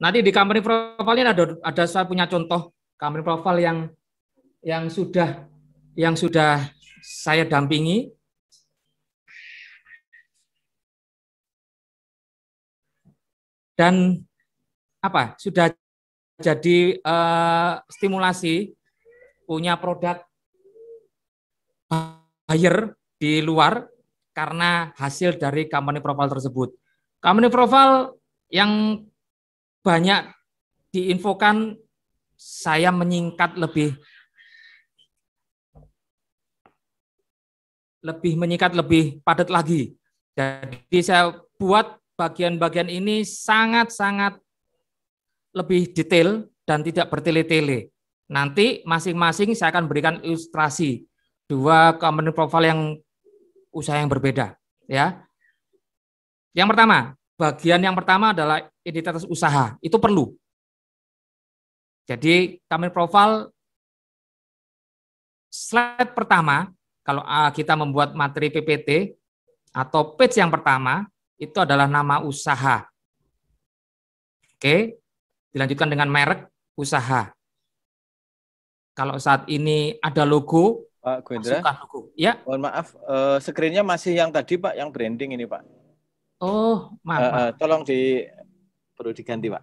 Nanti di company profile ini ada ada saya punya contoh company profile yang yang sudah yang sudah saya dampingi. Dan apa? Sudah jadi uh, stimulasi punya produk buyer di luar karena hasil dari company profile tersebut. Company profile yang banyak diinfokan saya menyingkat lebih lebih menyingkat lebih padat lagi. Jadi saya buat bagian-bagian ini sangat-sangat lebih detail dan tidak bertele-tele. Nanti masing-masing saya akan berikan ilustrasi dua company profile yang usaha yang berbeda, ya. Yang pertama, bagian yang pertama adalah identitas usaha. Itu perlu. Jadi kami profile slide pertama kalau ah, kita membuat materi PPT atau page yang pertama itu adalah nama usaha. Oke, dilanjutkan dengan merek usaha. Kalau saat ini ada logo, Pak Gwendra, logo. Ya. Mohon maaf, uh, screen-nya masih yang tadi Pak, yang branding ini Pak. Oh, maaf. Uh, uh, tolong di perlu diganti, Pak.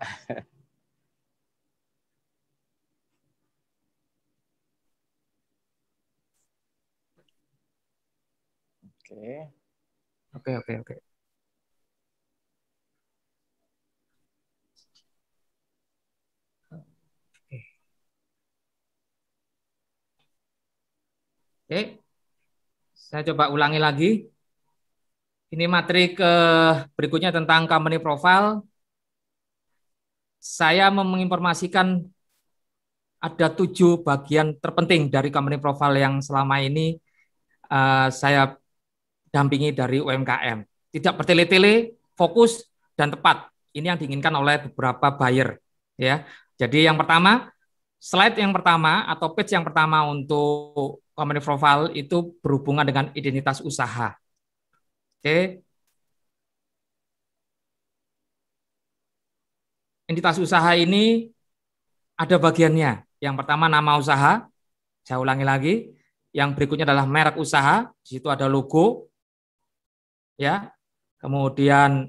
Oke. Oke, oke, oke. Okay. Oke, saya coba ulangi lagi. Ini materi ke berikutnya tentang company profile. Saya menginformasikan ada tujuh bagian terpenting dari company profile yang selama ini uh, saya dampingi dari UMKM. Tidak bertele-tele, fokus dan tepat. Ini yang diinginkan oleh beberapa buyer. Ya, jadi yang pertama slide yang pertama atau page yang pertama untuk company profile itu berhubungan dengan identitas usaha. Oke. Entitas usaha ini ada bagiannya. Yang pertama nama usaha, saya ulangi lagi. Yang berikutnya adalah merek usaha, di situ ada logo. Ya. Kemudian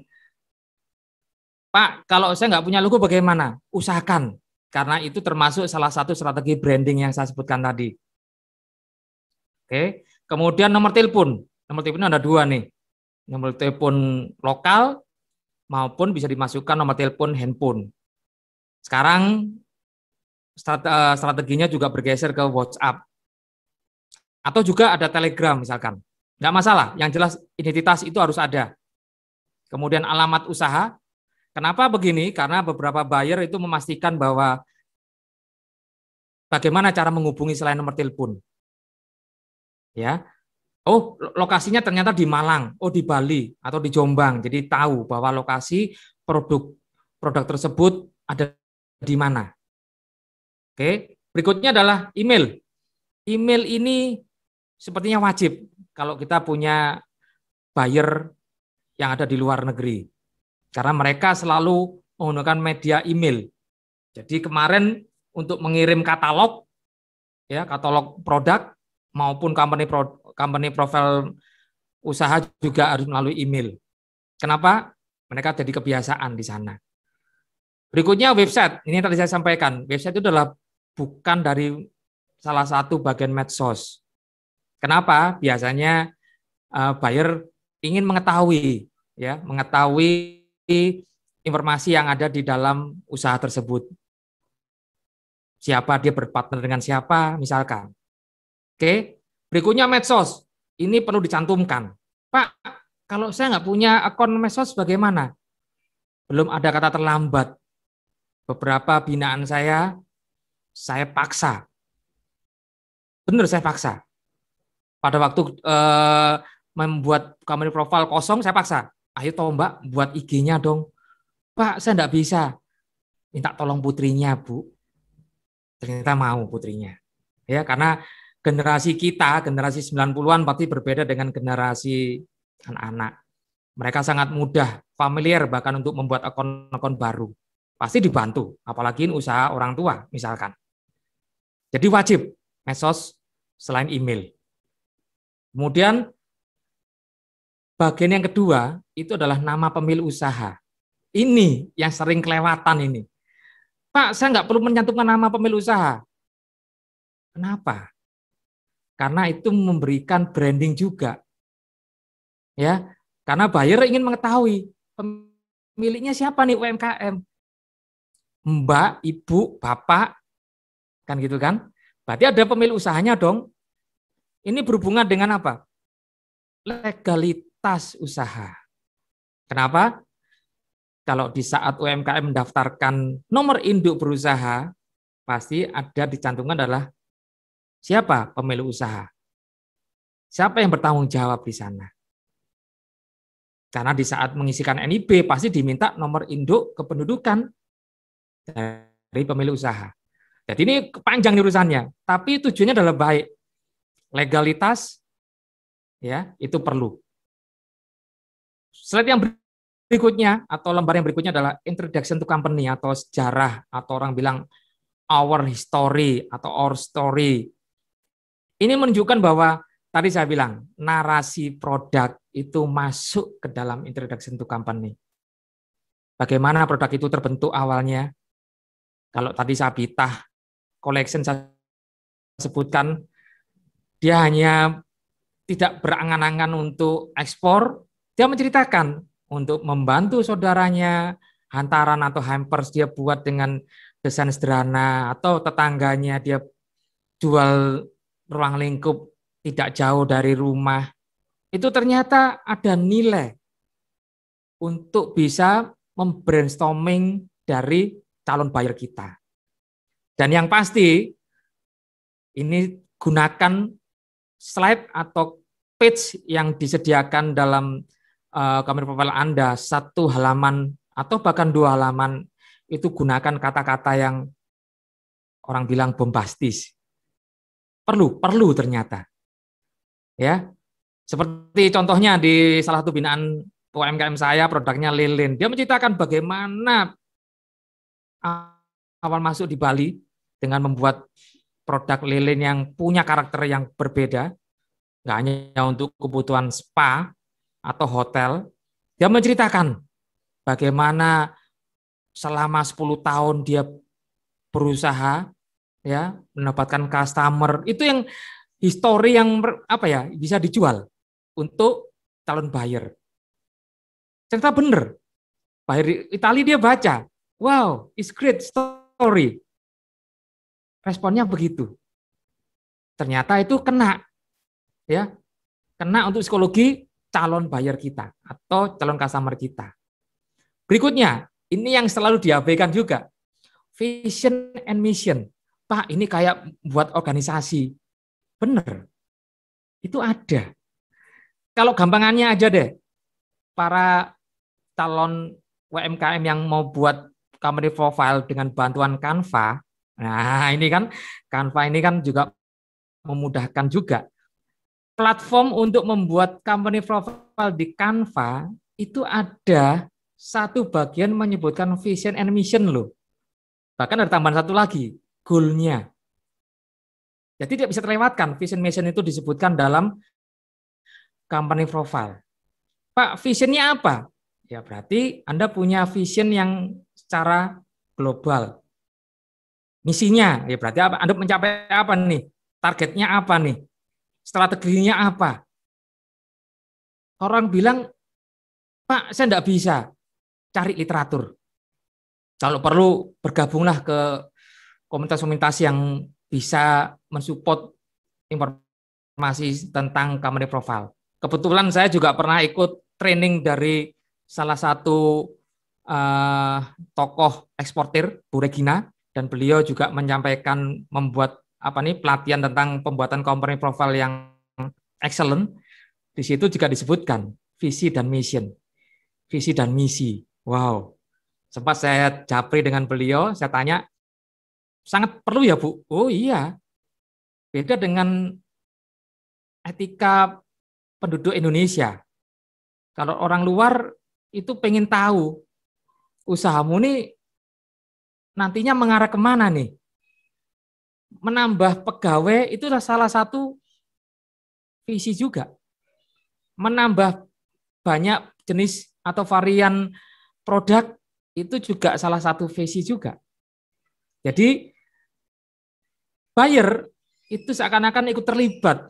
Pak, kalau saya nggak punya logo bagaimana? Usahakan, karena itu termasuk salah satu strategi branding yang saya sebutkan tadi. Oke, kemudian nomor telepon. Nomor telepon ada dua nih nomor telepon lokal maupun bisa dimasukkan nomor telepon handphone. Sekarang eh, strateginya juga bergeser ke WhatsApp. Atau juga ada Telegram misalkan. Nggak masalah, yang jelas identitas itu harus ada. Kemudian alamat usaha. Kenapa begini? Karena beberapa buyer itu memastikan bahwa bagaimana cara menghubungi selain nomor telepon. Ya, Oh, lokasinya ternyata di Malang, oh di Bali atau di Jombang. Jadi tahu bahwa lokasi produk produk tersebut ada di mana. Oke, berikutnya adalah email. Email ini sepertinya wajib kalau kita punya buyer yang ada di luar negeri. Karena mereka selalu menggunakan media email. Jadi kemarin untuk mengirim katalog ya, katalog produk maupun company pro, company profile usaha juga harus melalui email. Kenapa? Mereka jadi kebiasaan di sana. Berikutnya website. Ini tadi saya sampaikan, website itu adalah bukan dari salah satu bagian medsos. Kenapa? Biasanya uh, buyer ingin mengetahui ya, mengetahui informasi yang ada di dalam usaha tersebut. Siapa dia berpartner dengan siapa misalkan. Oke, berikutnya medsos. Ini perlu dicantumkan. Pak, kalau saya nggak punya akun medsos bagaimana? Belum ada kata terlambat. Beberapa binaan saya, saya paksa. Benar, saya paksa. Pada waktu eh, membuat company profile kosong, saya paksa. Ayo toh mbak, buat IG-nya dong. Pak, saya nggak bisa. Minta tolong putrinya, Bu ternyata mau putrinya ya karena generasi kita, generasi 90-an pasti berbeda dengan generasi anak-anak. Mereka sangat mudah, familiar bahkan untuk membuat akun-akun baru. Pasti dibantu, apalagi usaha orang tua misalkan. Jadi wajib mesos selain email. Kemudian bagian yang kedua itu adalah nama pemilik usaha. Ini yang sering kelewatan ini. Pak, saya nggak perlu mencantumkan nama pemilik usaha. Kenapa? Karena itu memberikan branding juga. Ya, karena buyer ingin mengetahui pemiliknya siapa nih UMKM. Mbak, Ibu, Bapak kan gitu kan? Berarti ada pemilik usahanya dong. Ini berhubungan dengan apa? Legalitas usaha. Kenapa? Kalau di saat UMKM mendaftarkan nomor induk berusaha, pasti ada dicantumkan adalah Siapa pemilik usaha? Siapa yang bertanggung jawab di sana? Karena di saat mengisikan NIB pasti diminta nomor induk kependudukan dari pemilik usaha. Jadi ini panjang urusannya, tapi tujuannya adalah baik. Legalitas ya, itu perlu. Slide yang berikutnya atau lembar yang berikutnya adalah introduction to company atau sejarah atau orang bilang our history atau our story ini menunjukkan bahwa tadi saya bilang narasi produk itu masuk ke dalam introduction to company. Bagaimana produk itu terbentuk awalnya? Kalau tadi saya pitah collection saya sebutkan dia hanya tidak berangan-angan untuk ekspor, dia menceritakan untuk membantu saudaranya, hantaran atau hampers dia buat dengan desain sederhana atau tetangganya dia jual ruang lingkup tidak jauh dari rumah, itu ternyata ada nilai untuk bisa membrainstorming dari calon buyer kita. Dan yang pasti, ini gunakan slide atau page yang disediakan dalam uh, kamera profil Anda, satu halaman atau bahkan dua halaman, itu gunakan kata-kata yang orang bilang bombastis. Perlu, perlu ternyata. Ya. Seperti contohnya di salah satu binaan UMKM saya produknya lilin. Dia menceritakan bagaimana awal masuk di Bali dengan membuat produk lilin yang punya karakter yang berbeda, nggak hanya untuk kebutuhan spa atau hotel. Dia menceritakan bagaimana selama 10 tahun dia berusaha ya mendapatkan customer itu yang history yang apa ya bisa dijual untuk calon buyer. cerita bener Buyer Italia dia baca, wow, it's great story. Responnya begitu. Ternyata itu kena. Ya. Kena untuk psikologi calon buyer kita atau calon customer kita. Berikutnya, ini yang selalu diabaikan juga. Vision and mission. Pak, ini kayak buat organisasi. Benar. Itu ada. Kalau gampangannya aja deh, para calon UMKM yang mau buat company profile dengan bantuan Canva, nah ini kan Canva ini kan juga memudahkan juga. Platform untuk membuat company profile di Canva itu ada satu bagian menyebutkan vision and mission loh. Bahkan ada tambahan satu lagi, goalnya. Jadi tidak bisa terlewatkan. Vision mission itu disebutkan dalam company profile. Pak, visionnya apa? Ya berarti Anda punya vision yang secara global. Misinya, ya berarti apa? Anda mencapai apa nih? Targetnya apa nih? Strateginya apa? Orang bilang, Pak, saya tidak bisa. Cari literatur. Kalau perlu, bergabunglah ke komunitas-komunitas yang bisa mensupport informasi tentang company profile. Kebetulan saya juga pernah ikut training dari salah satu uh, tokoh eksportir Bu Regina dan beliau juga menyampaikan membuat apa nih pelatihan tentang pembuatan company profile yang excellent. Di situ juga disebutkan visi dan mission. Visi dan misi. Wow. Sempat saya capri dengan beliau, saya tanya, sangat perlu ya Bu. Oh iya. Beda dengan etika penduduk Indonesia. Kalau orang luar itu pengen tahu usahamu nih nantinya mengarah kemana nih. Menambah pegawai itu salah satu visi juga. Menambah banyak jenis atau varian produk itu juga salah satu visi juga. Jadi buyer itu seakan-akan ikut terlibat.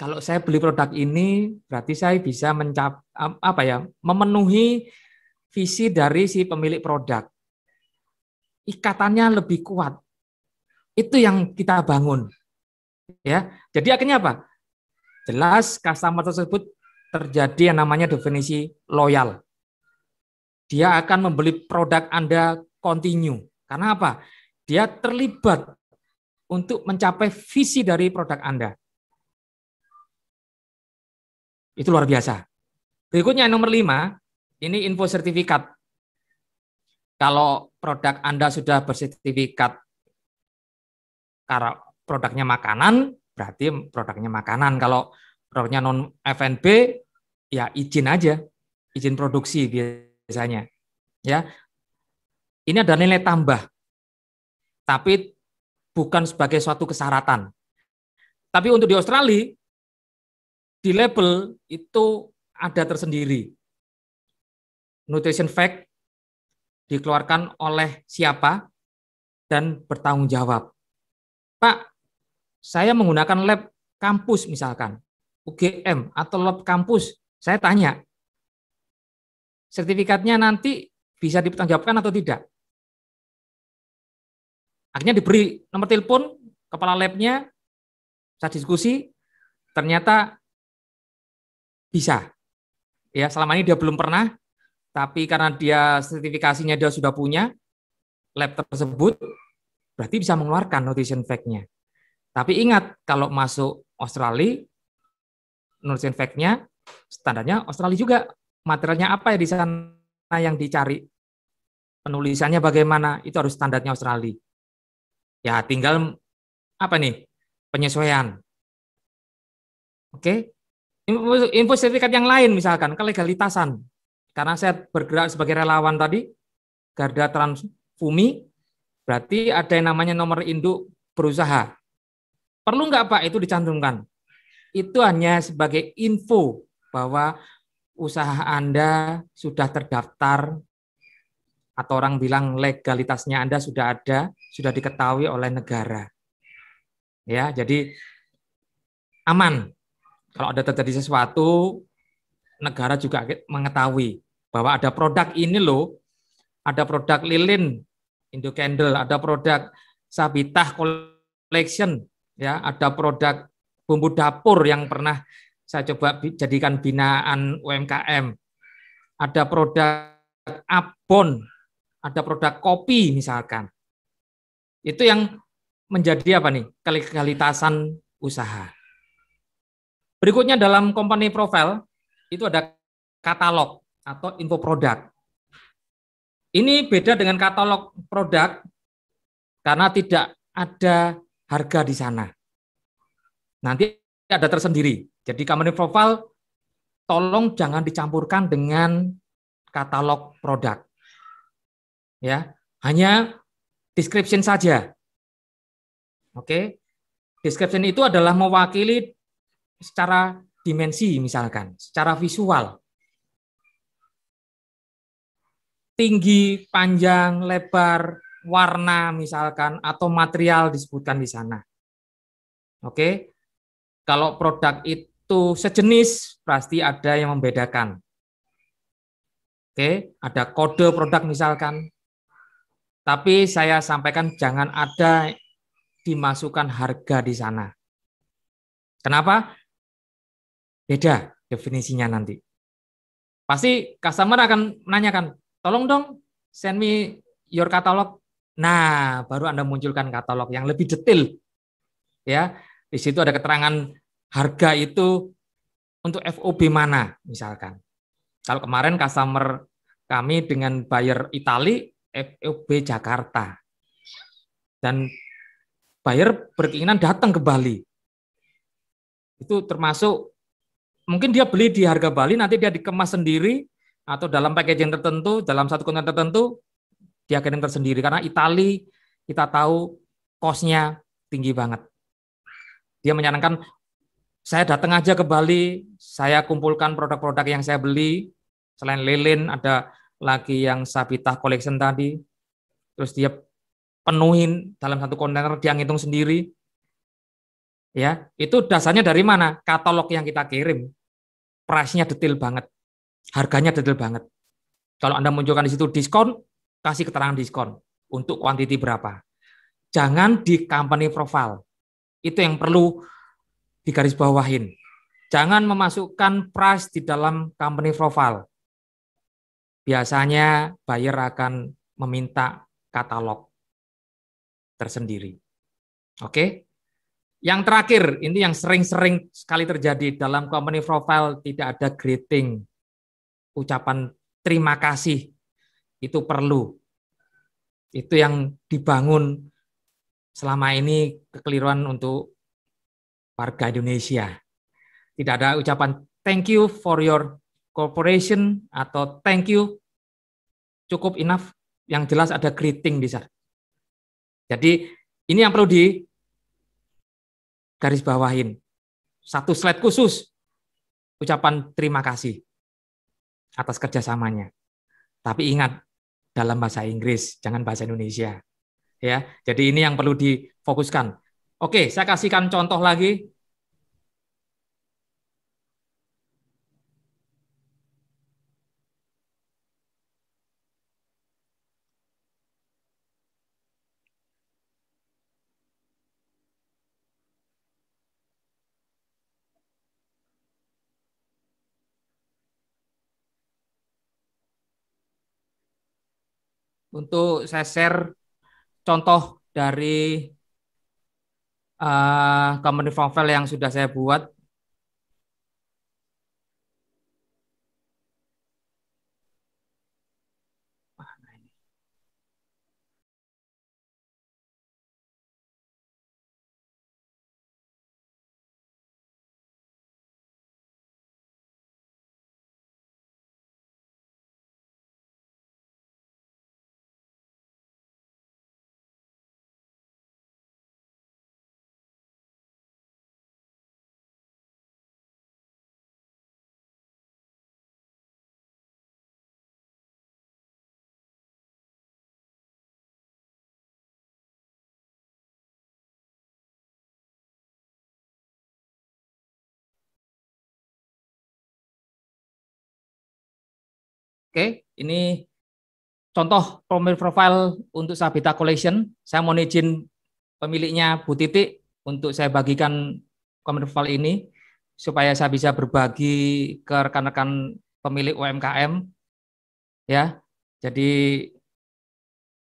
Kalau saya beli produk ini, berarti saya bisa mencap apa ya, memenuhi visi dari si pemilik produk. Ikatannya lebih kuat. Itu yang kita bangun. Ya. Jadi akhirnya apa? Jelas customer tersebut terjadi yang namanya definisi loyal. Dia akan membeli produk Anda continue. Karena apa? Dia terlibat untuk mencapai visi dari produk Anda. Itu luar biasa. Berikutnya nomor lima, ini info sertifikat. Kalau produk Anda sudah bersertifikat karena produknya makanan, berarti produknya makanan. Kalau produknya non FNB, ya izin aja, izin produksi biasanya. Ya, ini ada nilai tambah. Tapi bukan sebagai suatu kesaratan. Tapi untuk di Australia, di label itu ada tersendiri. Nutrition fact dikeluarkan oleh siapa dan bertanggung jawab. Pak, saya menggunakan lab kampus misalkan, UGM atau lab kampus, saya tanya, sertifikatnya nanti bisa dipertanggungjawabkan atau tidak? Akhirnya diberi nomor telepon kepala labnya, saya diskusi, ternyata bisa. Ya, selama ini dia belum pernah, tapi karena dia sertifikasinya dia sudah punya lab tersebut, berarti bisa mengeluarkan notation fact-nya. Tapi ingat, kalau masuk Australia, notation fact-nya standarnya Australia juga. Materialnya apa ya di sana yang dicari? Penulisannya bagaimana? Itu harus standarnya Australia. Ya tinggal apa nih penyesuaian. Oke, info, info sertifikat yang lain misalkan kelegalitasan. Karena saya bergerak sebagai relawan tadi, Garda Transfumi, berarti ada yang namanya nomor induk berusaha. Perlu nggak Pak itu dicantumkan? Itu hanya sebagai info bahwa usaha Anda sudah terdaftar atau orang bilang legalitasnya Anda sudah ada, sudah diketahui oleh negara. Ya, jadi aman. Kalau ada terjadi sesuatu, negara juga mengetahui bahwa ada produk ini loh, ada produk lilin Indo Candle, ada produk Sabitah Collection, ya, ada produk bumbu dapur yang pernah saya coba jadikan binaan UMKM. Ada produk abon ada produk kopi misalkan. Itu yang menjadi apa nih? Kelegalitasan usaha. Berikutnya dalam company profile itu ada katalog atau info produk. Ini beda dengan katalog produk karena tidak ada harga di sana. Nanti ada tersendiri. Jadi company profile tolong jangan dicampurkan dengan katalog produk ya hanya description saja oke description itu adalah mewakili secara dimensi misalkan secara visual tinggi panjang lebar warna misalkan atau material disebutkan di sana oke kalau produk itu sejenis pasti ada yang membedakan Oke, ada kode produk misalkan. Tapi saya sampaikan jangan ada dimasukkan harga di sana. Kenapa? Beda definisinya nanti. Pasti customer akan menanyakan, tolong dong send me your katalog. Nah, baru Anda munculkan katalog yang lebih detail. Ya, di situ ada keterangan harga itu untuk FOB mana misalkan. Kalau kemarin customer kami dengan buyer Italia. FUB Jakarta. Dan buyer berkeinginan datang ke Bali. Itu termasuk mungkin dia beli di harga Bali nanti dia dikemas sendiri atau dalam packaging tertentu, dalam satu konten tertentu dia kirim tersendiri karena Itali kita tahu kosnya tinggi banget. Dia menyarankan saya datang aja ke Bali, saya kumpulkan produk-produk yang saya beli, selain lilin ada lagi yang Sabita Collection tadi, terus dia penuhin dalam satu kontainer, dia ngitung sendiri, ya itu dasarnya dari mana? Katalog yang kita kirim, price-nya detail banget, harganya detail banget. Kalau Anda munculkan di situ diskon, kasih keterangan diskon untuk kuantiti berapa. Jangan di company profile. Itu yang perlu digarisbawahin. Jangan memasukkan price di dalam company profile biasanya buyer akan meminta katalog tersendiri. Oke. Yang terakhir, ini yang sering-sering sekali terjadi dalam company profile tidak ada greeting. Ucapan terima kasih itu perlu. Itu yang dibangun selama ini kekeliruan untuk warga Indonesia. Tidak ada ucapan thank you for your corporation atau thank you cukup enough yang jelas ada greeting di Jadi ini yang perlu di garis bawahin. Satu slide khusus ucapan terima kasih atas kerjasamanya. Tapi ingat dalam bahasa Inggris, jangan bahasa Indonesia. Ya, jadi ini yang perlu difokuskan. Oke, saya kasihkan contoh lagi untuk saya share contoh dari uh, company profile yang sudah saya buat Oke, ini contoh profil Profile untuk Sabita Collection. Saya mohon izin pemiliknya Bu Titik untuk saya bagikan Promil Profile ini supaya saya bisa berbagi ke rekan-rekan pemilik UMKM. Ya, jadi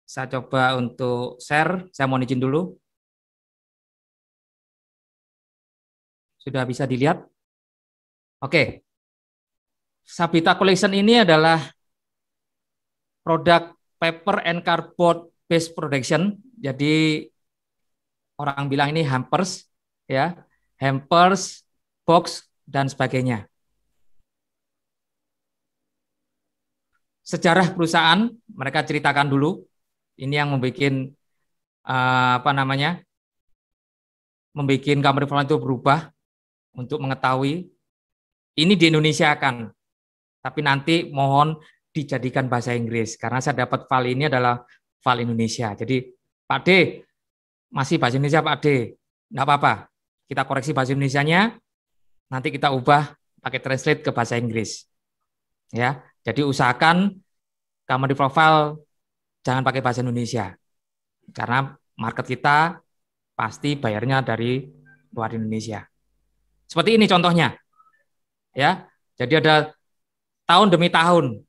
saya coba untuk share. Saya mohon izin dulu. Sudah bisa dilihat? Oke. Sabita Collection ini adalah produk paper and cardboard based production. Jadi orang bilang ini hampers ya, hampers, box dan sebagainya. Sejarah perusahaan mereka ceritakan dulu. Ini yang membuat uh, apa namanya? membuat kamar itu berubah untuk mengetahui ini di Indonesia kan. Tapi nanti mohon dijadikan bahasa Inggris karena saya dapat file ini adalah file Indonesia. Jadi Pak D masih bahasa Indonesia Pak D, enggak apa-apa. Kita koreksi bahasa Indonesianya, nanti kita ubah pakai translate ke bahasa Inggris. Ya, jadi usahakan kamu di profile jangan pakai bahasa Indonesia. Karena market kita pasti bayarnya dari luar Indonesia. Seperti ini contohnya. Ya. Jadi ada tahun demi tahun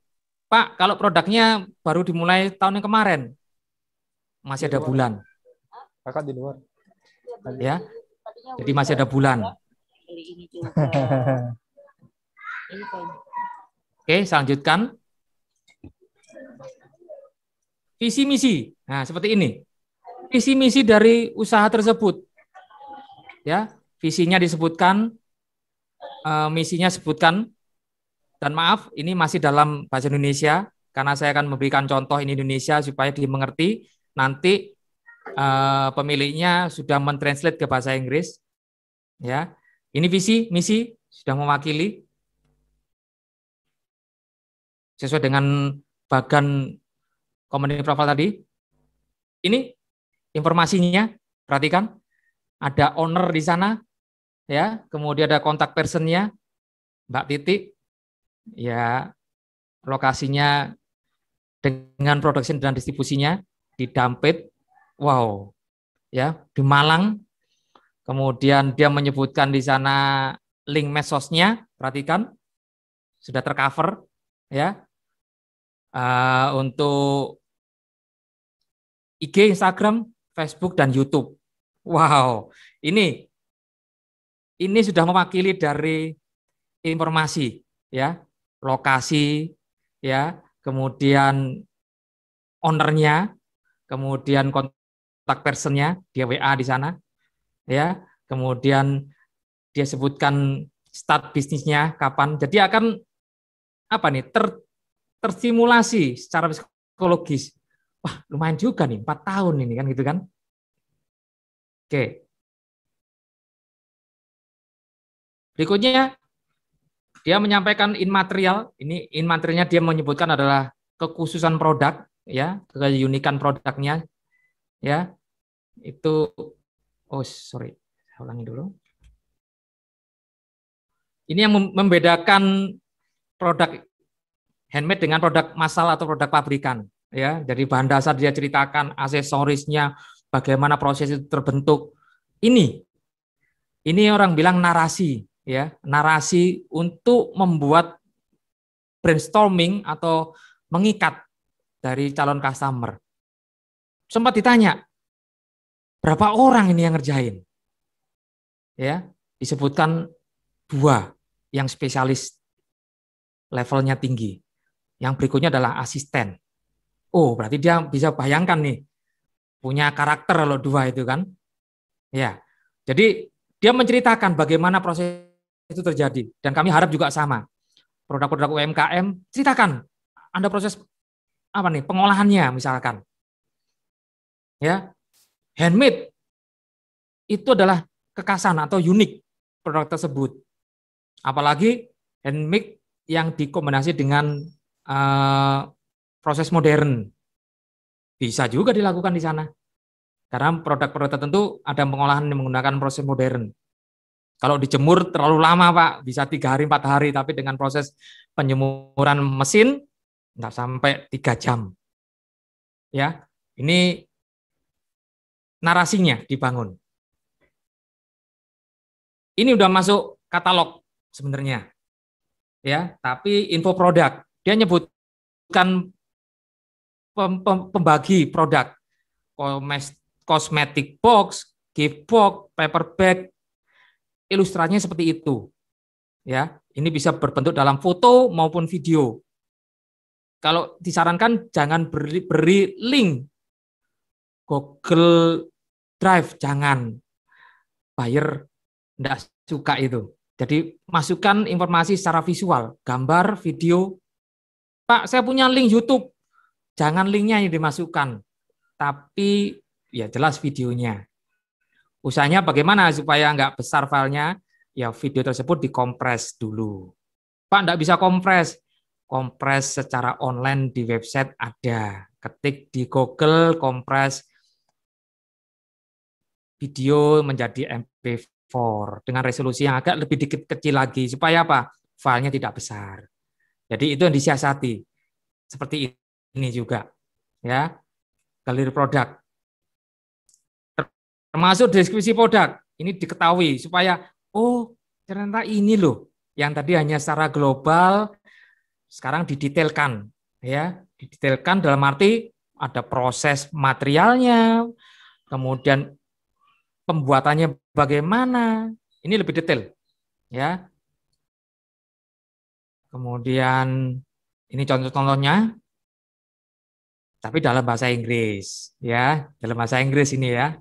Pak, kalau produknya baru dimulai tahun yang kemarin, masih ada bulan. Kakak di luar. Ya, jadi masih ada bulan. Oke, saya lanjutkan. Visi misi. Nah, seperti ini. Visi misi dari usaha tersebut. Ya, visinya disebutkan, eh, misinya sebutkan, dan maaf, ini masih dalam bahasa Indonesia, karena saya akan memberikan contoh ini Indonesia supaya dimengerti. Nanti uh, pemiliknya sudah mentranslate ke bahasa Inggris. Ya, ini visi, misi sudah mewakili sesuai dengan bagan komedi profil tadi. Ini informasinya, perhatikan ada owner di sana, ya, kemudian ada kontak personnya, Mbak Titik, ya lokasinya dengan produksi dan distribusinya di Dampit, wow, ya di Malang. Kemudian dia menyebutkan di sana link mesosnya, perhatikan sudah tercover, ya. Uh, untuk IG, Instagram, Facebook dan YouTube. Wow, ini ini sudah mewakili dari informasi, ya lokasi ya, kemudian ownernya, kemudian kontak personnya, dia WA di sana, ya, kemudian dia sebutkan start bisnisnya kapan. Jadi akan apa nih ter, tersimulasi secara psikologis. Wah lumayan juga nih, empat tahun ini kan gitu kan. Oke. Berikutnya dia menyampaikan in material ini in materialnya dia menyebutkan adalah kekhususan produk ya keunikan produknya ya itu oh sorry saya ulangi dulu ini yang membedakan produk handmade dengan produk massal atau produk pabrikan ya dari bahan dasar dia ceritakan aksesorisnya bagaimana proses itu terbentuk ini ini orang bilang narasi ya narasi untuk membuat brainstorming atau mengikat dari calon customer. Sempat ditanya, berapa orang ini yang ngerjain? Ya, disebutkan dua yang spesialis levelnya tinggi. Yang berikutnya adalah asisten. Oh, berarti dia bisa bayangkan nih, punya karakter loh dua itu kan. Ya, jadi dia menceritakan bagaimana proses itu terjadi. Dan kami harap juga sama. Produk-produk UMKM, ceritakan Anda proses apa nih pengolahannya misalkan. Ya. Handmade itu adalah kekasan atau unik produk tersebut. Apalagi handmade yang dikombinasi dengan uh, proses modern. Bisa juga dilakukan di sana. Karena produk-produk tertentu ada pengolahan yang menggunakan proses modern. Kalau dijemur terlalu lama Pak, bisa tiga hari, empat hari, tapi dengan proses penjemuran mesin, nggak sampai tiga jam. Ya, ini narasinya dibangun. Ini udah masuk katalog sebenarnya. Ya, tapi info produk. Dia nyebutkan pem, pem, pembagi produk kosmetik box, gift box, paper bag, ilustrasinya seperti itu. Ya, ini bisa berbentuk dalam foto maupun video. Kalau disarankan jangan beri, beri link Google Drive, jangan. Buyer tidak suka itu. Jadi masukkan informasi secara visual, gambar, video. Pak, saya punya link YouTube. Jangan linknya yang dimasukkan, tapi ya jelas videonya usahanya bagaimana supaya nggak besar filenya? Ya video tersebut dikompres dulu. Pak nggak bisa kompres, kompres secara online di website ada. Ketik di Google kompres video menjadi MP4 dengan resolusi yang agak lebih dikit kecil lagi supaya apa? Filenya tidak besar. Jadi itu yang disiasati. Seperti ini juga. Ya. Galeri produk Termasuk deskripsi produk. Ini diketahui supaya, oh ternyata ini loh yang tadi hanya secara global sekarang didetailkan ya didetailkan dalam arti ada proses materialnya kemudian pembuatannya bagaimana ini lebih detail ya kemudian ini contoh-contohnya tapi dalam bahasa Inggris ya dalam bahasa Inggris ini ya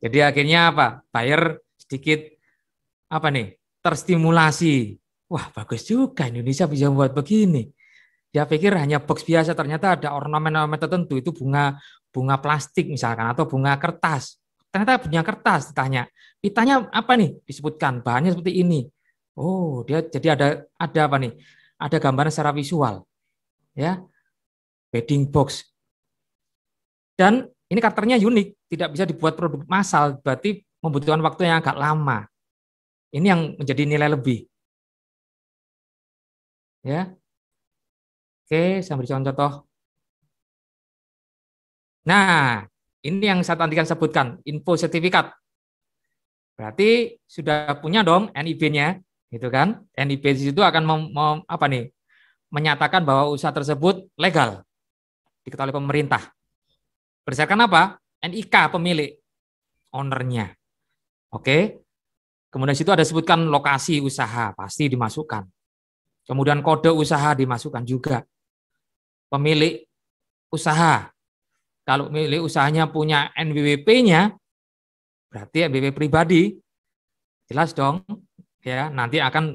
jadi akhirnya apa? Buyer sedikit apa nih? Terstimulasi. Wah, bagus juga Indonesia bisa buat begini. Dia ya, pikir hanya box biasa, ternyata ada ornamen-ornamen tertentu itu bunga bunga plastik misalkan atau bunga kertas. Ternyata punya kertas ditanya. Pitanya apa nih? Disebutkan bahannya seperti ini. Oh, dia jadi ada ada apa nih? Ada gambaran secara visual. Ya. Bedding box. Dan ini karakternya unik tidak bisa dibuat produk massal, berarti membutuhkan waktu yang agak lama. Ini yang menjadi nilai lebih. Ya. Oke, saya beri contoh. Nah, ini yang saya tadi kan sebutkan, info sertifikat. Berarti sudah punya dong NIB-nya, gitu kan? NIB itu akan mem, mem, apa nih? menyatakan bahwa usaha tersebut legal diketahui pemerintah. Berdasarkan apa? NIK pemilik ownernya. Oke. Kemudian situ ada sebutkan lokasi usaha, pasti dimasukkan. Kemudian kode usaha dimasukkan juga. Pemilik usaha. Kalau pemilik usahanya punya nwwp nya berarti NWWP pribadi. Jelas dong, ya nanti akan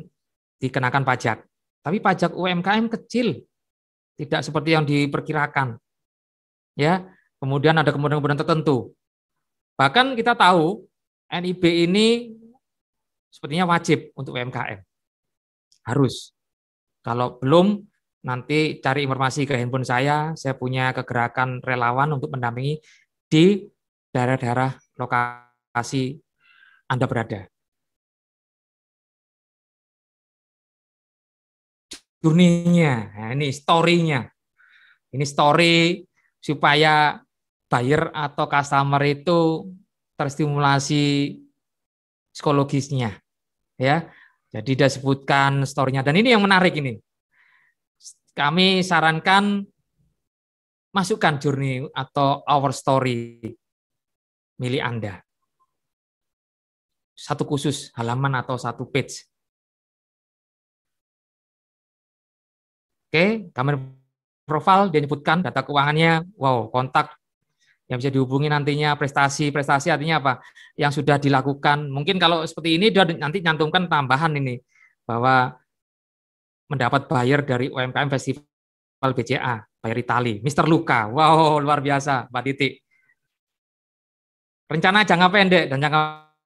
dikenakan pajak. Tapi pajak UMKM kecil, tidak seperti yang diperkirakan. Ya, Kemudian ada kemudian-kemudian tertentu. Bahkan kita tahu NIB ini sepertinya wajib untuk UMKM. Harus. Kalau belum, nanti cari informasi ke handphone saya. Saya punya kegerakan relawan untuk mendampingi di daerah-daerah lokasi Anda berada. journey nah, ini story-nya. Ini story supaya buyer atau customer itu terstimulasi psikologisnya ya jadi dia sebutkan storynya dan ini yang menarik ini kami sarankan masukkan journey atau our story milik anda satu khusus halaman atau satu page oke kami profile dia nyebutkan data keuangannya wow kontak yang bisa dihubungi nantinya prestasi prestasi artinya apa yang sudah dilakukan mungkin kalau seperti ini nanti nyantumkan tambahan ini bahwa mendapat buyer dari UMKM Festival BCA buyer Itali Mr. Luka wow luar biasa Pak Titik rencana jangka pendek dan jangka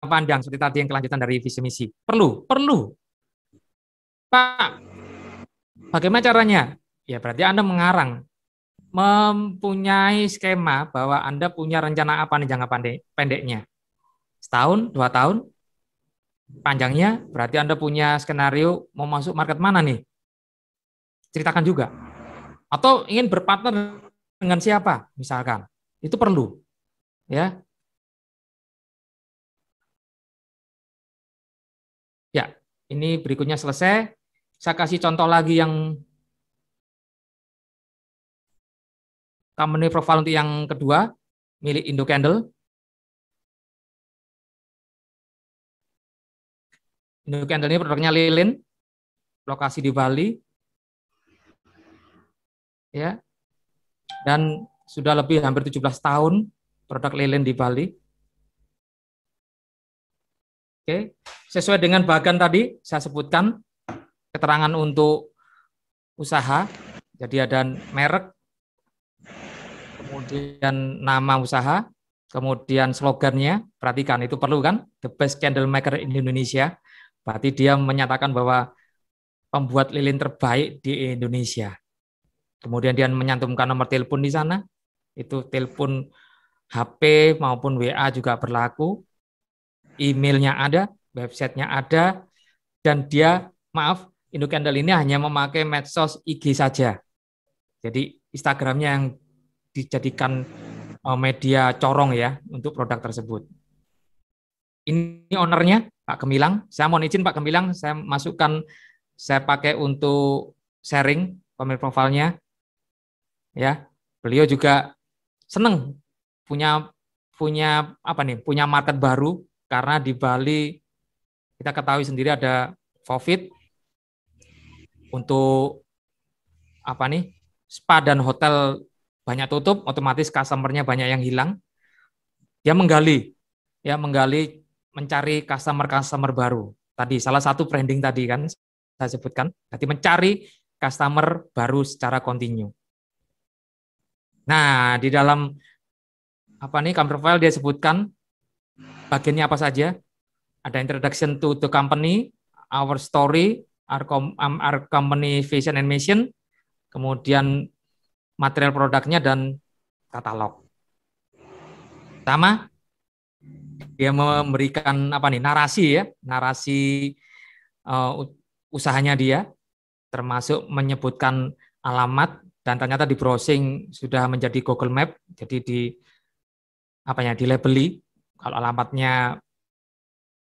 panjang seperti tadi yang kelanjutan dari visi misi perlu perlu Pak bagaimana caranya ya berarti Anda mengarang mempunyai skema bahwa Anda punya rencana apa nih jangka pendek, pendeknya. Setahun, dua tahun, panjangnya, berarti Anda punya skenario mau masuk market mana nih? Ceritakan juga. Atau ingin berpartner dengan siapa, misalkan. Itu perlu. Ya, Ya, ini berikutnya selesai. Saya kasih contoh lagi yang memenuhi profile untuk yang kedua milik Indo Candle. Indo Candle ini produknya lilin, lokasi di Bali, ya, dan sudah lebih hampir 17 tahun produk lilin di Bali. Oke, sesuai dengan bagan tadi saya sebutkan keterangan untuk usaha, jadi ada merek, kemudian nama usaha, kemudian slogannya, perhatikan itu perlu kan, the best candle maker in Indonesia. Berarti dia menyatakan bahwa pembuat lilin terbaik di Indonesia. Kemudian dia menyantumkan nomor telepon di sana, itu telepon HP maupun WA juga berlaku, emailnya ada, websitenya ada, dan dia, maaf, candle ini hanya memakai medsos IG saja. Jadi Instagramnya yang dijadikan eh, media corong ya untuk produk tersebut. Ini ownernya Pak Gemilang. Saya mohon izin Pak Gemilang, saya masukkan saya pakai untuk sharing pemilik profilnya. Ya, beliau juga seneng punya punya apa nih punya market baru karena di Bali kita ketahui sendiri ada COVID untuk apa nih spa dan hotel banyak tutup, otomatis customernya banyak yang hilang. Dia menggali, ya menggali, mencari customer-customer baru. Tadi salah satu branding tadi kan saya sebutkan. tadi mencari customer baru secara kontinu. Nah, di dalam apa nih cover file dia sebutkan bagiannya apa saja? Ada introduction to the company, our story, our, um, our company vision and mission, kemudian material produknya dan katalog. Pertama, dia memberikan apa nih narasi ya, narasi uh, usahanya dia, termasuk menyebutkan alamat dan ternyata di browsing sudah menjadi Google Map, jadi di apa ya di labeli kalau alamatnya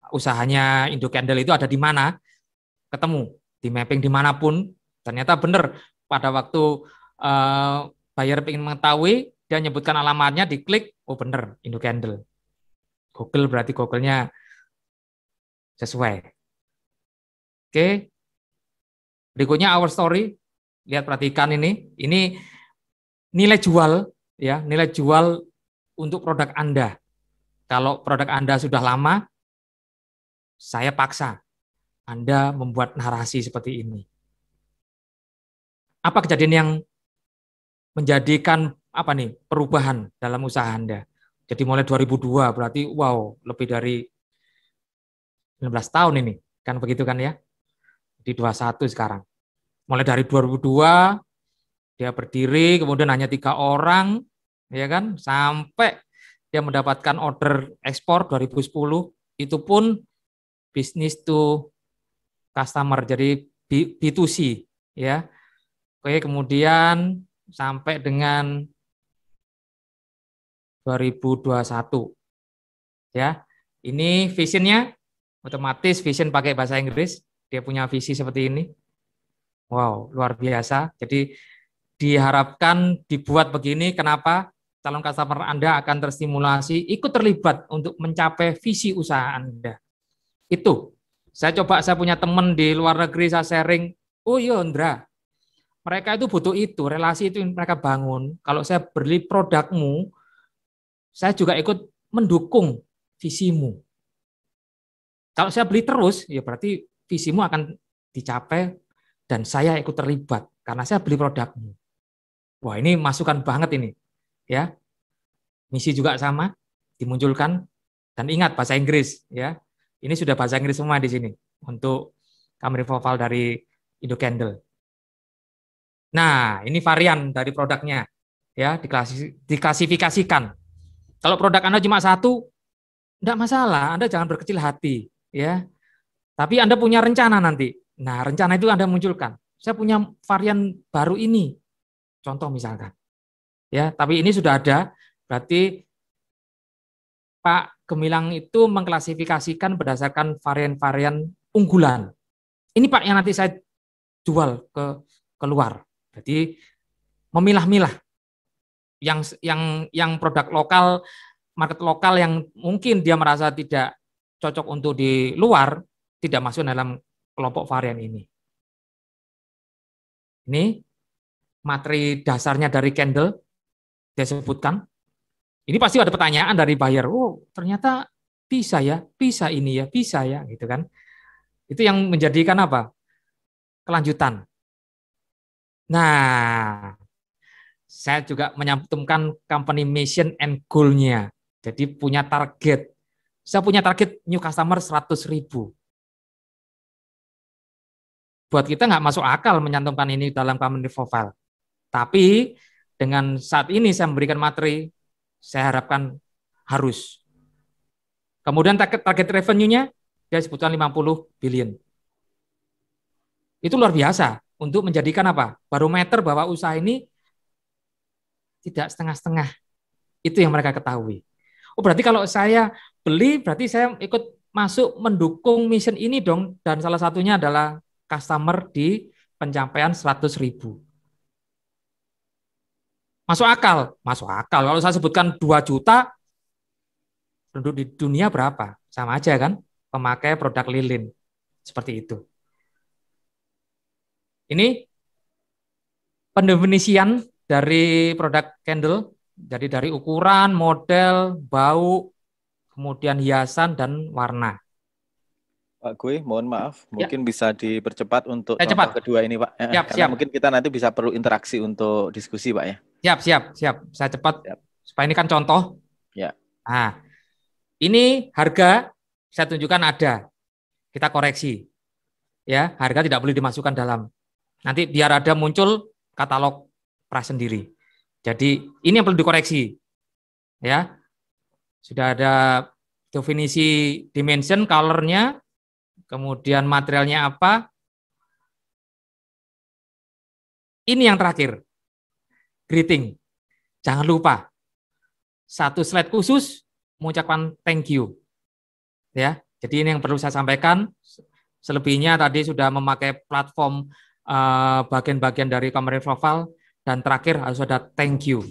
usahanya Indo Candle itu ada di mana, ketemu di mapping dimanapun, ternyata benar pada waktu Bayar eh, buyer ingin mengetahui, dia nyebutkan alamatnya, diklik, oh benar, Indocandle. Google berarti Google-nya sesuai. Oke. Berikutnya our story. Lihat perhatikan ini. Ini nilai jual ya, nilai jual untuk produk Anda. Kalau produk Anda sudah lama, saya paksa Anda membuat narasi seperti ini. Apa kejadian yang menjadikan apa nih perubahan dalam usaha Anda. Jadi mulai 2002 berarti wow, lebih dari 19 tahun ini. Kan begitu kan ya? Di 21 sekarang. Mulai dari 2002 dia berdiri kemudian hanya tiga orang ya kan sampai dia mendapatkan order ekspor 2010 itu pun bisnis to customer jadi B2C ya. Oke, kemudian sampai dengan 2021. Ya. Ini visionnya otomatis vision pakai bahasa Inggris, dia punya visi seperti ini. Wow, luar biasa. Jadi diharapkan dibuat begini kenapa? Calon customer Anda akan terstimulasi ikut terlibat untuk mencapai visi usaha Anda. Itu. Saya coba saya punya teman di luar negeri saya sharing, "Oh iya, Andra, mereka itu butuh itu, relasi itu yang mereka bangun. Kalau saya beli produkmu, saya juga ikut mendukung visimu. Kalau saya beli terus, ya berarti visimu akan dicapai dan saya ikut terlibat karena saya beli produkmu. Wah, ini masukan banget ini. Ya. Misi juga sama dimunculkan dan ingat bahasa Inggris ya. Ini sudah bahasa Inggris semua di sini untuk Kamri Foval dari Indo Candle. Nah, ini varian dari produknya ya diklasifikasikan. Kalau produk Anda cuma satu, tidak masalah, Anda jangan berkecil hati ya. Tapi Anda punya rencana nanti. Nah, rencana itu Anda munculkan. Saya punya varian baru ini. Contoh misalkan. Ya, tapi ini sudah ada, berarti Pak Gemilang itu mengklasifikasikan berdasarkan varian-varian unggulan. Ini Pak yang nanti saya jual ke keluar. Jadi memilah-milah yang yang yang produk lokal, market lokal yang mungkin dia merasa tidak cocok untuk di luar tidak masuk dalam kelompok varian ini. Ini materi dasarnya dari Candle dia sebutkan. Ini pasti ada pertanyaan dari buyer. Oh, ternyata bisa ya, bisa ini ya, bisa ya, gitu kan. Itu yang menjadikan apa? Kelanjutan. Nah, saya juga menyantumkan company mission and goal-nya. Jadi punya target. Saya punya target new customer 100 ribu. Buat kita nggak masuk akal menyantumkan ini dalam company profile. Tapi dengan saat ini saya memberikan materi, saya harapkan harus. Kemudian target, target revenue-nya dia sebutkan 50 billion. Itu luar biasa untuk menjadikan apa? Barometer bahwa usaha ini tidak setengah-setengah. Itu yang mereka ketahui. Oh, berarti kalau saya beli berarti saya ikut masuk mendukung mission ini dong dan salah satunya adalah customer di pencapaian 100 ribu. Masuk akal, masuk akal. Kalau saya sebutkan 2 juta, penduduk di dunia berapa? Sama aja kan, pemakai produk lilin. Seperti itu. Ini pendefinisian dari produk candle, jadi dari ukuran, model, bau, kemudian hiasan dan warna. Pak Gui, mohon maaf, ya. mungkin ya. bisa dipercepat untuk eh, cepat. kedua ini, Pak. Siap, Karena siap. Mungkin kita nanti bisa perlu interaksi untuk diskusi, Pak ya. Siap, siap, siap. Saya cepat siap. supaya ini kan contoh. Ya. Nah, ini harga saya tunjukkan ada. Kita koreksi. Ya, harga tidak boleh dimasukkan dalam. Nanti biar ada muncul katalog sendiri. Jadi ini yang perlu dikoreksi. Ya. Sudah ada definisi dimension, color kemudian materialnya apa. Ini yang terakhir. Greeting. Jangan lupa. Satu slide khusus mengucapkan thank you. Ya. Jadi ini yang perlu saya sampaikan. Selebihnya tadi sudah memakai platform Eh, bagian-bagian uh, dari kamar profile dan terakhir harus ada thank you.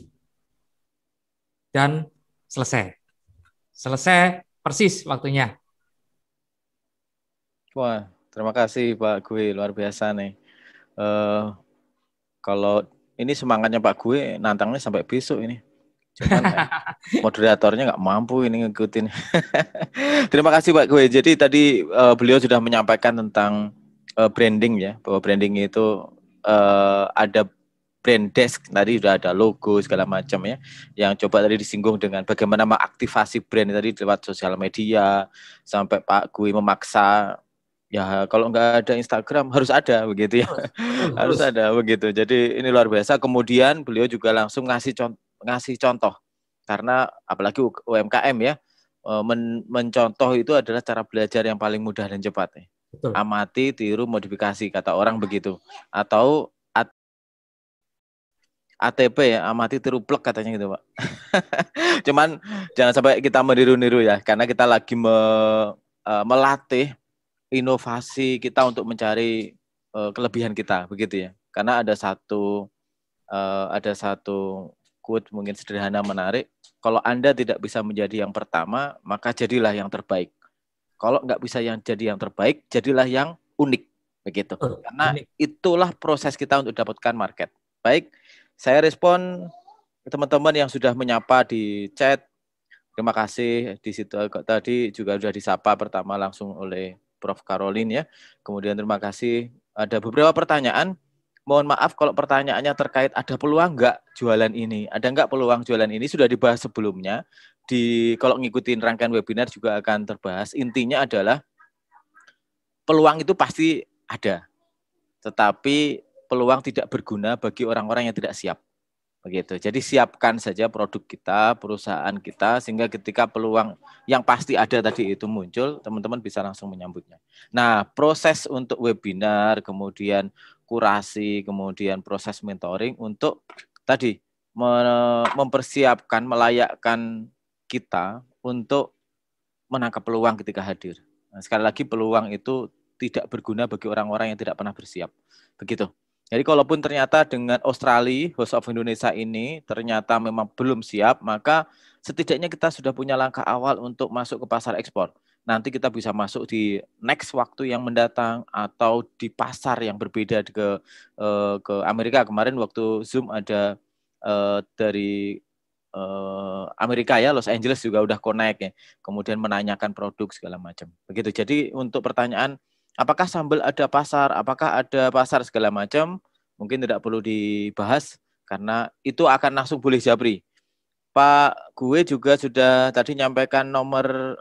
Dan selesai. Selesai persis waktunya. Wah, terima kasih Pak Gue, luar biasa nih. Uh, kalau ini semangatnya Pak Gue, nantangnya sampai besok ini. Cuman ya, moderatornya nggak mampu ini ngikutin. terima kasih Pak Gue. Jadi tadi uh, beliau sudah menyampaikan tentang uh, branding ya bahwa branding itu uh, ada brand desk tadi sudah ada logo segala macam ya yang coba tadi disinggung dengan bagaimana mengaktifasi brand tadi lewat sosial media sampai Pak Gui memaksa ya kalau nggak ada Instagram harus ada begitu ya harus, harus ada begitu jadi ini luar biasa kemudian beliau juga langsung ngasih contoh ngasih contoh karena apalagi UMKM ya eh, men mencontoh itu adalah cara belajar yang paling mudah dan cepat ya. Betul. amati, tiru, modifikasi kata orang begitu. Atau at ATP ya, amati, tiru, plek katanya gitu, Pak. Cuman jangan sampai kita meniru-niru ya, karena kita lagi me, e, melatih inovasi kita untuk mencari uh, kelebihan kita, begitu ya. Karena ada satu uh, ada satu quote mungkin sederhana menarik, kalau Anda tidak bisa menjadi yang pertama, maka jadilah yang terbaik. Kalau nggak bisa yang jadi yang terbaik, jadilah yang unik begitu. Oh, Karena itulah proses kita untuk dapatkan market. Baik, saya respon teman-teman yang sudah menyapa di chat. Terima kasih di situ tadi juga sudah disapa pertama langsung oleh Prof. Karolin ya. Kemudian terima kasih ada beberapa pertanyaan mohon maaf kalau pertanyaannya terkait ada peluang nggak jualan ini, ada nggak peluang jualan ini sudah dibahas sebelumnya di kalau ngikutin rangkaian webinar juga akan terbahas. Intinya adalah peluang itu pasti ada. Tetapi peluang tidak berguna bagi orang-orang yang tidak siap. Begitu. Jadi siapkan saja produk kita, perusahaan kita sehingga ketika peluang yang pasti ada tadi itu muncul, teman-teman bisa langsung menyambutnya. Nah, proses untuk webinar, kemudian kurasi, kemudian proses mentoring untuk tadi mempersiapkan, melayakkan kita untuk menangkap peluang ketika hadir. Nah, sekali lagi peluang itu tidak berguna bagi orang-orang yang tidak pernah bersiap. Begitu. Jadi kalaupun ternyata dengan Australia, Host of Indonesia ini ternyata memang belum siap, maka setidaknya kita sudah punya langkah awal untuk masuk ke pasar ekspor. Nanti kita bisa masuk di next waktu yang mendatang atau di pasar yang berbeda ke eh, ke Amerika. Kemarin waktu Zoom ada eh, dari Eh, Amerika ya Los Angeles juga udah connect ya kemudian menanyakan produk segala macam begitu jadi untuk pertanyaan apakah sambal ada pasar apakah ada pasar segala macam mungkin tidak perlu dibahas karena itu akan langsung boleh japri Pak gue juga sudah tadi nyampaikan nomor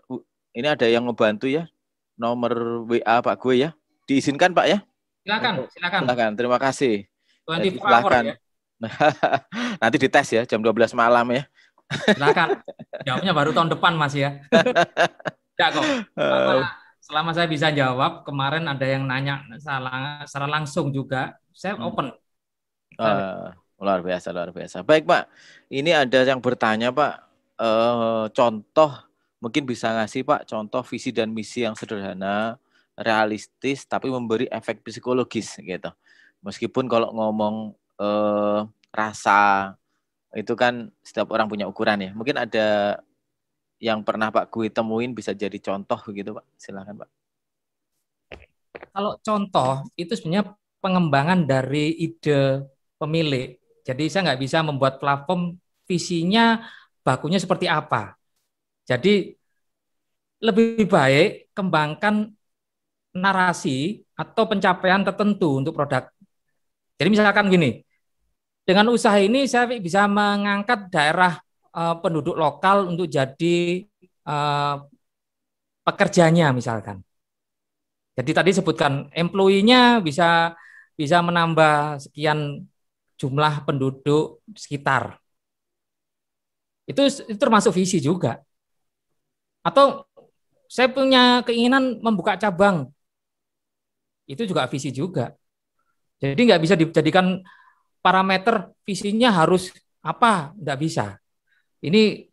ini ada yang ngebantu ya nomor WA Pak gue ya diizinkan Pak ya silakan silakan silakan terima kasih eh, silahkan. ya Nanti dites ya jam 12 malam ya. Silakan. Jawabnya baru tahun depan Mas ya. Enggak kok. Selama, selama saya bisa jawab, kemarin ada yang nanya secara, langsung juga, saya hmm. open. Uh, luar biasa, luar biasa. Baik Pak, ini ada yang bertanya Pak, uh, contoh mungkin bisa ngasih Pak contoh visi dan misi yang sederhana, realistis tapi memberi efek psikologis gitu. Meskipun kalau ngomong eh, rasa itu kan setiap orang punya ukuran ya. Mungkin ada yang pernah Pak Gue temuin bisa jadi contoh gitu Pak. Silahkan Pak. Kalau contoh itu sebenarnya pengembangan dari ide pemilik. Jadi saya nggak bisa membuat platform visinya bakunya seperti apa. Jadi lebih baik kembangkan narasi atau pencapaian tertentu untuk produk jadi misalkan gini, dengan usaha ini saya bisa mengangkat daerah uh, penduduk lokal untuk jadi uh, pekerjanya misalkan. Jadi tadi sebutkan employee-nya bisa bisa menambah sekian jumlah penduduk sekitar. Itu, itu termasuk visi juga. Atau saya punya keinginan membuka cabang. Itu juga visi juga. Jadi nggak bisa dijadikan parameter visinya harus apa, nggak bisa. Ini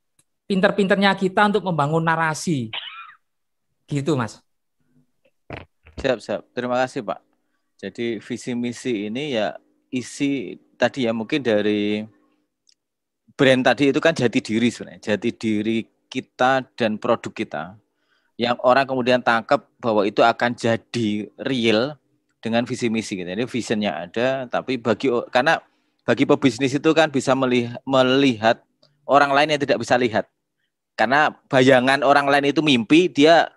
pinter-pinternya kita untuk membangun narasi. Gitu, Mas. Siap, siap. Terima kasih, Pak. Jadi visi misi ini ya isi tadi ya mungkin dari brand tadi itu kan jati diri sebenarnya, jati diri kita dan produk kita yang orang kemudian tangkap bahwa itu akan jadi real dengan visi misi gitu. Jadi visionnya ada, tapi bagi karena bagi pebisnis itu kan bisa melihat, melihat orang lain yang tidak bisa lihat. Karena bayangan orang lain itu mimpi, dia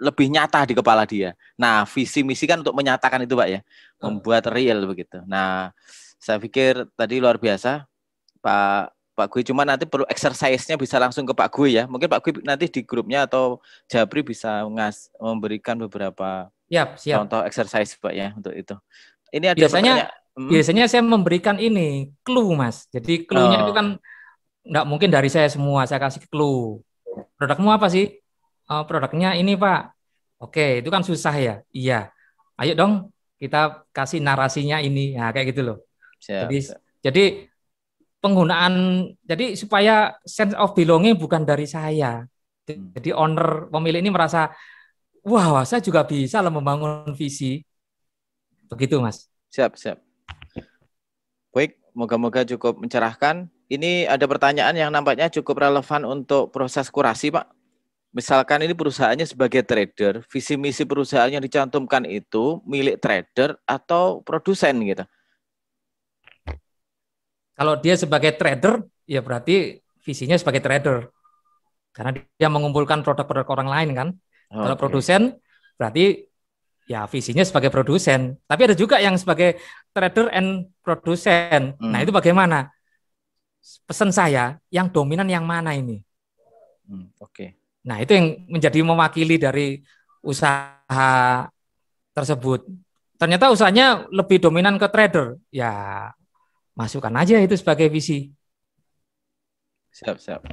lebih nyata di kepala dia. Nah, visi misi kan untuk menyatakan itu, Pak ya. Membuat real begitu. Nah, saya pikir tadi luar biasa Pak Pak Gui cuma nanti perlu exercise-nya bisa langsung ke Pak Gue ya. Mungkin Pak Gue nanti di grupnya atau Jabri bisa ngas memberikan beberapa Ya, siap. Contoh exercise Pak ya untuk itu. Ini ada biasanya hmm. biasanya saya memberikan ini clue Mas. Jadi clue-nya oh. itu kan nggak mungkin dari saya semua saya kasih clue. Produkmu apa sih? Oh, produknya ini Pak. Oke, itu kan susah ya. Iya. Ayo dong kita kasih narasinya ini. Nah, kayak gitu loh. Siap, jadi jadi penggunaan jadi supaya sense of belonging bukan dari saya. Hmm. Jadi owner pemilik ini merasa wah saya juga bisa lah membangun visi. Begitu Mas. Siap, siap. Baik, moga-moga cukup mencerahkan. Ini ada pertanyaan yang nampaknya cukup relevan untuk proses kurasi, Pak. Misalkan ini perusahaannya sebagai trader, visi misi perusahaannya dicantumkan itu milik trader atau produsen gitu. Kalau dia sebagai trader, ya berarti visinya sebagai trader. Karena dia mengumpulkan produk-produk orang lain kan. Okay. Kalau produsen berarti ya visinya sebagai produsen, tapi ada juga yang sebagai trader and produsen. Nah, hmm. Nah, itu bagaimana? Pesan saya, yang dominan yang mana ini? Hmm, oke. Okay. Nah, itu yang menjadi mewakili dari usaha tersebut. Ternyata usahanya lebih dominan ke trader. Ya, masukkan aja itu sebagai visi. Siap, siap.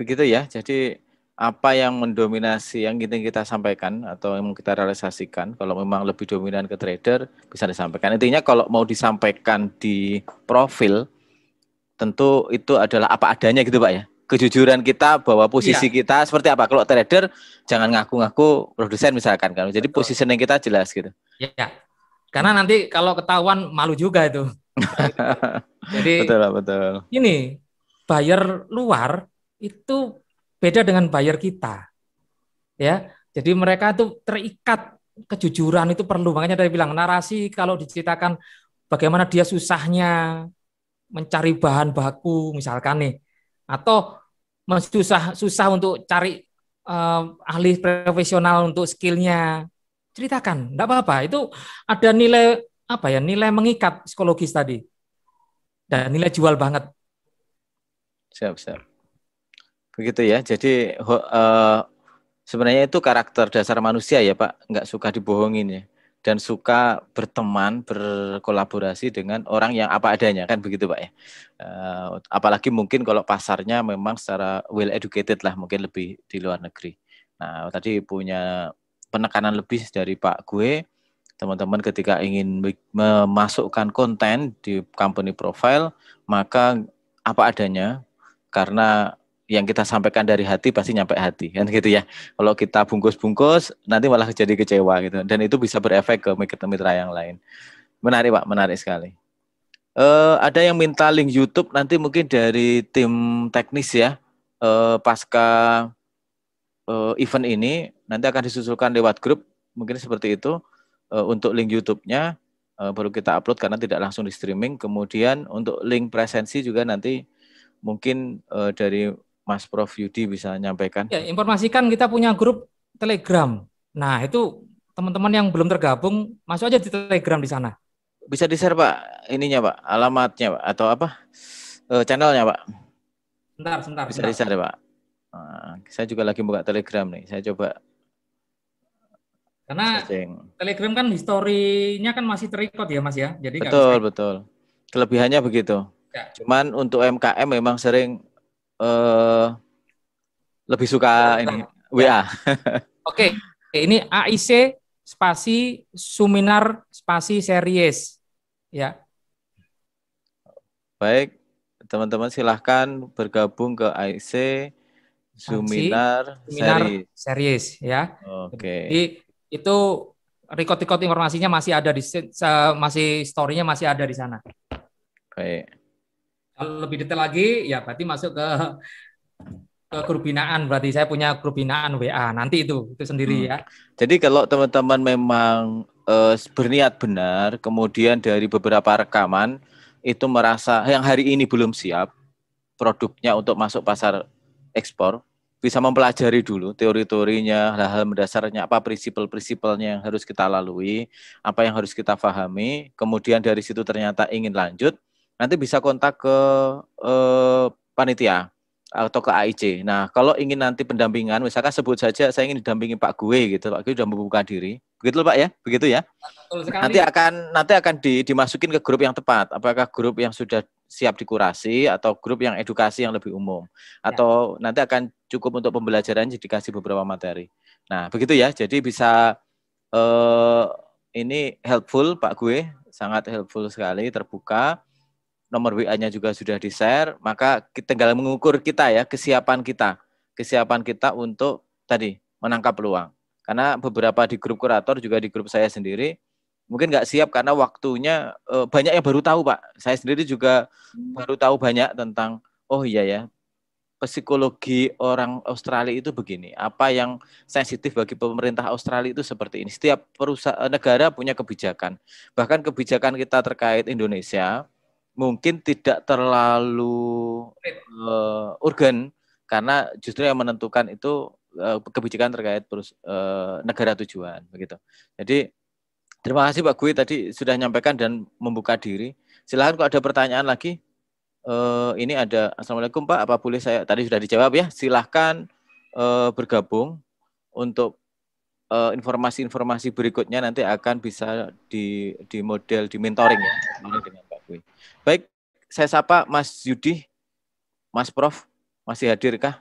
Begitu ya. Jadi apa yang mendominasi yang kita kita sampaikan atau yang kita realisasikan kalau memang lebih dominan ke trader bisa disampaikan intinya kalau mau disampaikan di profil tentu itu adalah apa adanya gitu pak ya kejujuran kita bahwa posisi ya. kita seperti apa kalau trader jangan ngaku-ngaku produsen misalkan kan jadi posisi yang kita jelas gitu ya karena nanti kalau ketahuan malu juga itu jadi betul betul ini buyer luar itu Beda dengan buyer kita. Ya. Jadi mereka itu terikat kejujuran itu perlu. Makanya dari bilang narasi kalau diceritakan bagaimana dia susahnya mencari bahan baku misalkan nih atau susah susah untuk cari uh, ahli profesional untuk skillnya ceritakan tidak apa-apa itu ada nilai apa ya nilai mengikat psikologis tadi dan nilai jual banget siap siap Begitu ya. Jadi uh, sebenarnya itu karakter dasar manusia ya Pak, nggak suka dibohongin ya dan suka berteman berkolaborasi dengan orang yang apa adanya kan begitu pak ya eh, apalagi mungkin kalau pasarnya memang secara well educated lah mungkin lebih di luar negeri nah tadi punya penekanan lebih dari pak gue teman-teman ketika ingin memasukkan konten di company profile maka apa adanya karena yang kita sampaikan dari hati pasti nyampe hati kan gitu ya. Kalau kita bungkus-bungkus nanti malah jadi kecewa gitu dan itu bisa berefek ke mitra mitra yang lain. Menarik Pak, menarik sekali. Uh, ada yang minta link YouTube nanti mungkin dari tim teknis ya uh, pasca uh, event ini nanti akan disusulkan lewat grup mungkin seperti itu uh, untuk link YouTube-nya uh, baru kita upload karena tidak langsung di streaming. Kemudian untuk link presensi juga nanti mungkin uh, dari Mas Prof Yudi bisa nyampaikan? Ya, informasikan kita punya grup Telegram. Nah, itu teman-teman yang belum tergabung masuk aja di Telegram di sana. Bisa di-share, Pak, ininya, Pak, alamatnya, Pak, atau apa? E, channelnya, Pak. Sebentar, sebentar. Bisa di-share, Pak. Nah, saya juga lagi buka Telegram nih. Saya coba karena searching. Telegram kan historinya kan masih terikot ya Mas ya. Jadi betul, betul. Kelebihannya begitu. Ya. Cuman untuk MKM memang sering uh, lebih suka ini WA. Ya. Oke, okay. ini AIC spasi Suminar spasi Series ya. Baik, teman-teman silahkan bergabung ke AIC Suminar, Suminar series. ya. Oke. Okay. itu record-record informasinya masih ada di masih story-nya masih ada di sana. Baik. Kalau lebih detail lagi, ya berarti masuk ke ke grup binaan. Berarti saya punya grup binaan WA. Nanti itu itu sendiri hmm. ya. Jadi kalau teman-teman memang e, berniat benar, kemudian dari beberapa rekaman itu merasa yang hari ini belum siap produknya untuk masuk pasar ekspor, bisa mempelajari dulu teori-teorinya, hal-hal mendasarnya, apa prinsip-prinsipnya yang harus kita lalui, apa yang harus kita pahami, kemudian dari situ ternyata ingin lanjut, nanti bisa kontak ke eh, panitia atau ke AIC. Nah, kalau ingin nanti pendampingan, misalkan sebut saja saya ingin didampingi Pak Gue gitu, Pak Gue sudah membuka diri. Begitu Pak ya, begitu ya. Nanti akan nanti akan di, dimasukin ke grup yang tepat. Apakah grup yang sudah siap dikurasi atau grup yang edukasi yang lebih umum atau ya. nanti akan cukup untuk pembelajaran jadi kasih beberapa materi. Nah, begitu ya. Jadi bisa eh, ini helpful Pak Gue, sangat helpful sekali, terbuka nomor WA-nya juga sudah di-share, maka kita tinggal mengukur kita ya, kesiapan kita. Kesiapan kita untuk tadi menangkap peluang. Karena beberapa di grup kurator juga di grup saya sendiri mungkin nggak siap karena waktunya e, banyak yang baru tahu pak. Saya sendiri juga hmm. baru tahu banyak tentang oh iya ya psikologi orang Australia itu begini. Apa yang sensitif bagi pemerintah Australia itu seperti ini. Setiap perusahaan eh, negara punya kebijakan. Bahkan kebijakan kita terkait Indonesia mungkin tidak terlalu uh, urgen karena justru yang menentukan itu uh, kebijakan terkait terus uh, eh, negara tujuan begitu. Jadi terima kasih Pak Gui tadi sudah menyampaikan dan membuka diri. Silahkan kalau ada pertanyaan lagi. Uh, ini ada Assalamualaikum Pak, apa boleh saya tadi sudah dijawab ya. Silahkan uh, bergabung untuk informasi-informasi uh, berikutnya nanti akan bisa di di model di mentoring ya diakui. Baik, saya sapa Mas Yudi, Mas Prof, masih hadirkah?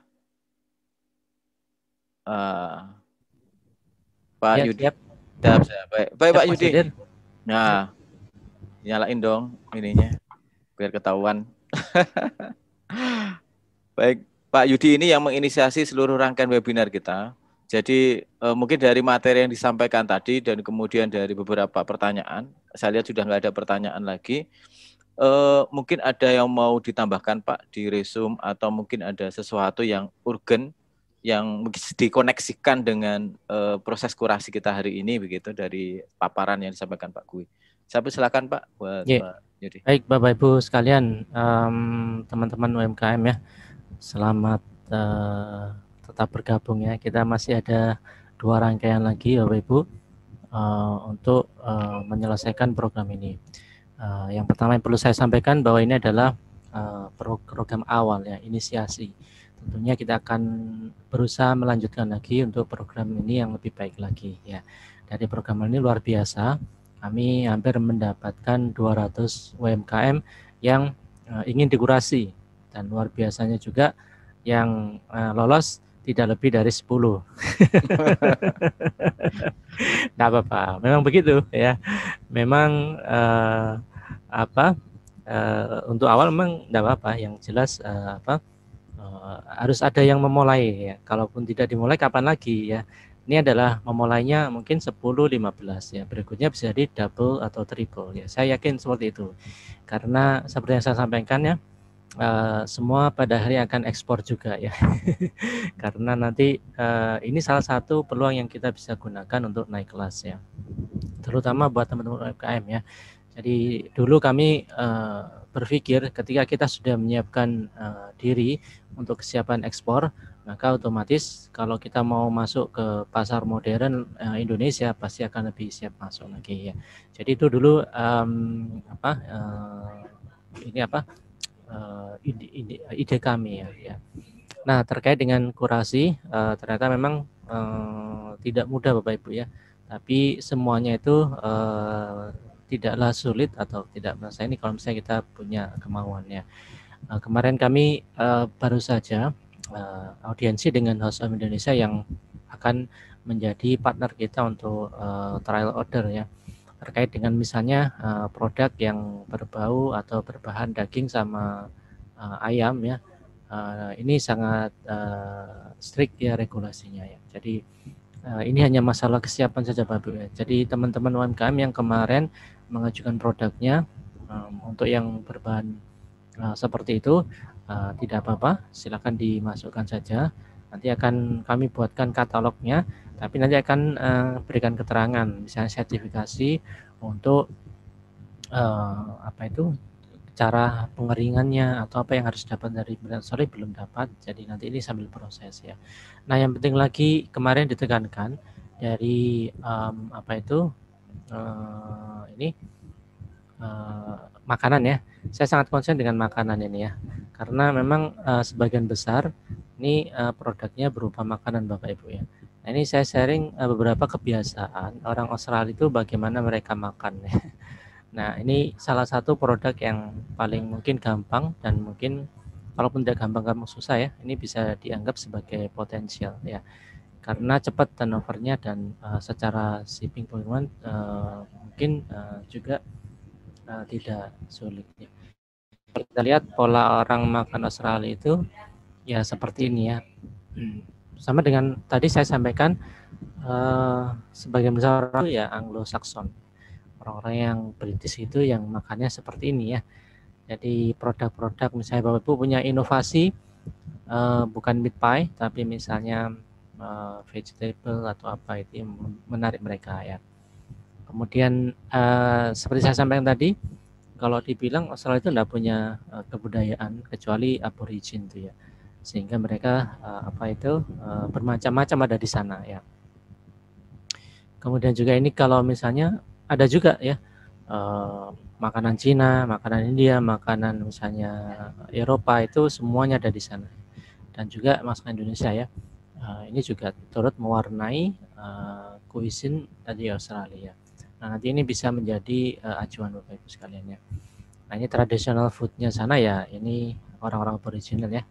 Uh, ah, Pak ya, Yudi. Siap. Siap, siap. Baik, baik siap, Pak Yudi. Nah, nyalain dong ininya biar ketahuan. baik, Pak Yudi ini yang menginisiasi seluruh rangkaian webinar kita. Jadi eh, mungkin dari materi yang disampaikan tadi dan kemudian dari beberapa pertanyaan, saya lihat sudah nggak ada pertanyaan lagi. Eh, mungkin ada yang mau ditambahkan Pak di resume atau mungkin ada sesuatu yang urgen yang dikoneksikan dengan uh, proses kurasi kita hari ini begitu dari paparan yang disampaikan Pak Kui. Saya silakan Pak buat yeah. Pak Baik Bapak Ibu sekalian, teman-teman um, UMKM ya, selamat uh, tetap bergabung ya. Kita masih ada dua rangkaian lagi Bapak Ibu uh, untuk uh, menyelesaikan program ini. Uh, yang pertama yang perlu saya sampaikan bahwa ini adalah uh, program awal ya, inisiasi. Tentunya kita akan berusaha melanjutkan lagi untuk program ini yang lebih baik lagi ya. Dari program ini luar biasa. Kami hampir mendapatkan 200 UMKM yang uh, ingin dikurasi dan luar biasanya juga yang uh, lolos tidak lebih dari 10. Tidak apa-apa. Memang begitu ya. Memang uh, apa uh, untuk awal memang tidak apa-apa. Yang jelas uh, apa uh, harus ada yang memulai ya. Kalaupun tidak dimulai kapan lagi ya. Ini adalah memulainya mungkin 10 15 ya. Berikutnya bisa jadi double atau triple ya. Saya yakin seperti itu. Karena seperti yang saya sampaikan ya, uh, semua pada hari akan ekspor juga ya karena nanti uh, ini salah satu peluang yang kita bisa gunakan untuk naik kelas ya terutama buat teman-teman UMKM ya jadi dulu kami uh, berpikir ketika kita sudah menyiapkan uh, diri untuk kesiapan ekspor maka otomatis kalau kita mau masuk ke pasar modern uh, Indonesia pasti akan lebih siap masuk lagi ya jadi itu dulu um, apa uh, ini apa Eh, ide, ide, ide kami ya, ya. Nah terkait dengan kurasi uh, ternyata memang uh, tidak mudah bapak ibu ya, tapi semuanya itu uh, tidaklah sulit atau tidak merasa ini kalau misalnya kita punya kemauannya. Uh, kemarin kami uh, baru saja uh, audiensi dengan House of Indonesia yang akan menjadi partner kita untuk uh, trial order ya terkait dengan misalnya uh, produk yang berbau atau berbahan daging sama uh, ayam ya uh, ini sangat uh, strict ya regulasinya ya jadi uh, ini hanya masalah kesiapan saja Pak ya jadi teman-teman UMKM yang kemarin mengajukan produknya um, untuk yang berbahan uh, seperti itu uh, tidak apa-apa silakan dimasukkan saja nanti akan kami buatkan katalognya tapi nanti akan uh, berikan keterangan misalnya sertifikasi untuk uh, apa itu cara pengeringannya atau apa yang harus dapat dari sorry belum dapat jadi nanti ini sambil proses ya nah yang penting lagi kemarin ditekankan dari um, apa itu uh, ini uh, makanan ya saya sangat konsen dengan makanan ini ya karena memang uh, sebagian besar ini uh, produknya berupa makanan bapak ibu ya Nah, ini saya sharing eh, beberapa kebiasaan orang Australia itu bagaimana mereka makan. Nah, ini salah satu produk yang paling mungkin gampang dan mungkin walaupun tidak gampang-gampang susah ya, ini bisa dianggap sebagai potensial ya. Karena cepat turnovernya dan uh, secara shipping pengiriman uh, eh, mungkin uh, juga uh, tidak sulit ya. Kita lihat pola orang makan Australia itu ya seperti ini ya. Hmm sama dengan tadi saya sampaikan uh, sebagian besar orang ya Anglo-Saxon orang-orang yang British itu yang makannya seperti ini ya jadi produk-produk misalnya bapak ibu punya inovasi uh, bukan meat pie tapi misalnya uh, vegetable atau apa itu menarik mereka ya kemudian uh, seperti saya sampaikan tadi kalau dibilang Australia itu tidak punya uh, kebudayaan kecuali aborigin itu ya sehingga mereka uh, apa itu uh, bermacam-macam ada di sana ya. Kemudian juga ini kalau misalnya ada juga ya uh, makanan Cina, makanan India, makanan misalnya Eropa itu semuanya ada di sana dan juga masakan Indonesia ya. Uh, ini juga turut mewarnai uh, tadi Australia. Nah nanti ini bisa menjadi uh, acuan bapak ibu sekalian ya. Nah ini tradisional foodnya sana ya ini orang-orang original ya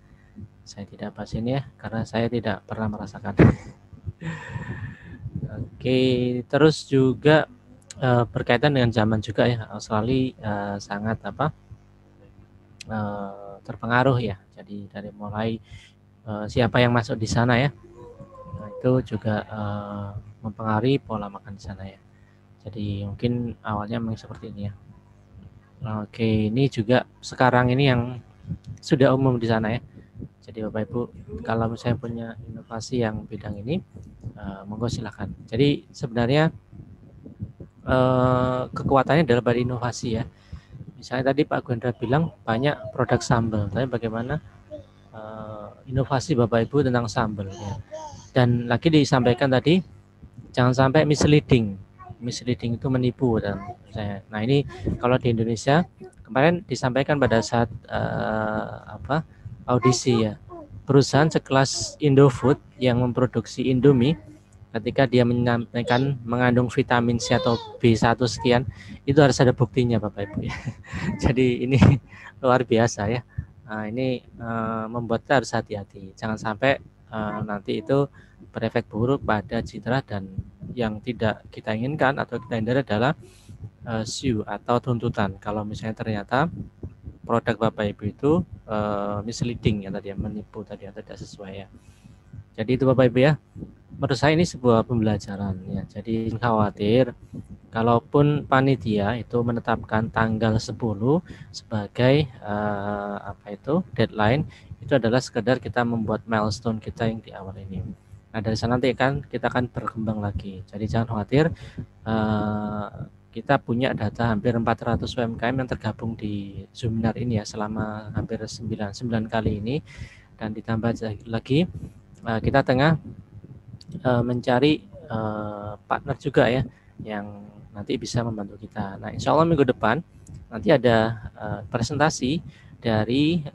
saya tidak ini ya karena saya tidak pernah merasakan oke terus juga uh, berkaitan dengan zaman juga ya Australia uh, sangat apa uh, terpengaruh ya jadi dari mulai uh, siapa yang masuk di sana ya nah, itu juga uh, mempengaruhi pola makan di sana ya jadi mungkin awalnya memang seperti ini ya oke nah, oke ini juga sekarang ini yang sudah umum di sana ya jadi Bapak Ibu, kalau misalnya punya inovasi yang bidang ini, uh, monggo silakan. Jadi sebenarnya uh, kekuatannya adalah dari inovasi ya. Misalnya tadi Pak Gwendra bilang banyak produk sambal, tapi bagaimana uh, inovasi Bapak Ibu tentang sambal ya. Dan lagi disampaikan tadi, jangan sampai misleading misleading itu menipu dan saya. Nah ini kalau di Indonesia kemarin disampaikan pada saat uh, apa audisi ya. Perusahaan sekelas Indofood yang memproduksi Indomie ketika dia menyampaikan mengandung vitamin C atau B1 sekian itu harus ada buktinya Bapak Ibu ya. Jadi ini luar biasa ya. Nah, ini uh, membuat kita harus hati-hati. Jangan sampai uh, nanti itu berefek buruk pada citra dan yang tidak kita inginkan atau kita hindari adalah uh, siu atau tuntutan. Kalau misalnya ternyata produk Bapak Ibu itu uh, misleading ya tadi ya, menipu tadi ya, tidak sesuai ya. Jadi itu Bapak Ibu ya. Menurut saya ini sebuah pembelajaran ya. Jadi khawatir kalaupun panitia itu menetapkan tanggal 10 sebagai uh, apa itu deadline itu adalah sekedar kita membuat milestone kita yang di awal ini. Nah dari sana nanti kan kita akan berkembang lagi. Jadi jangan khawatir uh, kita punya data hampir 400 UMKM yang tergabung di seminar ini ya selama hampir 9, 9 kali ini dan ditambah lagi eh, kita tengah eh, mencari eh, partner juga ya yang nanti bisa membantu kita. Nah insya Allah minggu depan nanti ada presentasi dari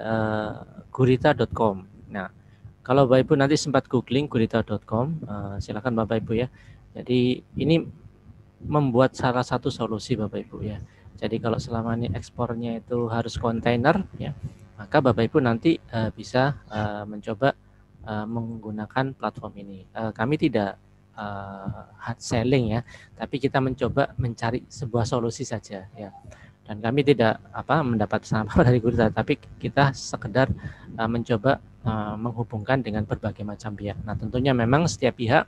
gurita.com. Nah kalau Bapak Ibu nanti sempat googling gurita.com silakan Bapak Ibu ya. Jadi ini membuat salah satu solusi Bapak Ibu ya. Jadi kalau selama ini ekspornya itu harus kontainer ya, maka Bapak Ibu nanti uh, bisa uh, mencoba uh, menggunakan platform ini. Uh, kami tidak uh, hard selling ya, tapi kita mencoba mencari sebuah solusi saja ya. Dan kami tidak apa mendapat sampah dari guru, tapi kita sekedar uh, mencoba uh, menghubungkan dengan berbagai macam pihak. Nah tentunya memang setiap pihak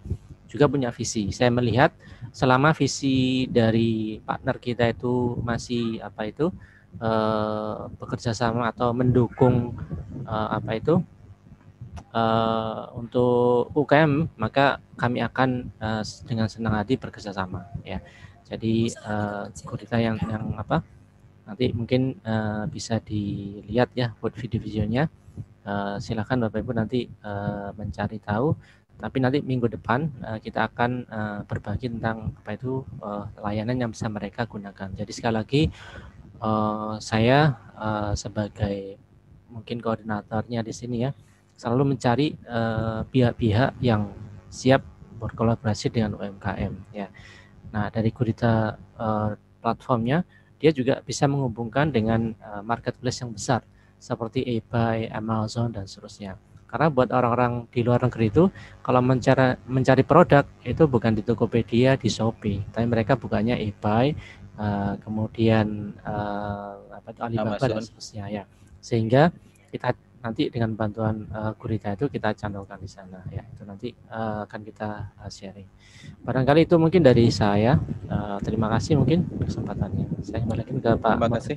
juga punya visi. Saya melihat selama visi dari partner kita itu masih apa itu uh, bekerja sama atau mendukung uh, apa itu uh, untuk UKM maka kami akan uh, dengan senang hati bekerja sama ya. Jadi eh, kurita yang yang apa nanti mungkin uh, bisa dilihat ya buat video-videonya. Uh, silakan Bapak Ibu nanti uh, mencari tahu tapi nanti minggu depan uh, kita akan uh, berbagi tentang apa itu uh, layanan yang bisa mereka gunakan. Jadi sekali lagi uh, saya uh, sebagai mungkin koordinatornya di sini ya selalu mencari pihak-pihak uh, yang siap berkolaborasi dengan UMKM ya. Nah dari kurita uh, platformnya dia juga bisa menghubungkan dengan uh, marketplace yang besar seperti eBay, Amazon dan seterusnya. Karena buat orang-orang di luar negeri itu kalau mencari mencari produk itu bukan di Tokopedia, di Shopee, tapi mereka bukannya eBay, uh, kemudian uh, apa itu Alibaba Amazon. dan seterusnya ya. Sehingga kita nanti dengan bantuan uh, Gurita itu kita channelkan di sana ya itu nanti uh, akan kita uh, sharing barangkali itu mungkin dari saya uh, terima kasih mungkin kesempatannya saya kembali ke Pak terima kasih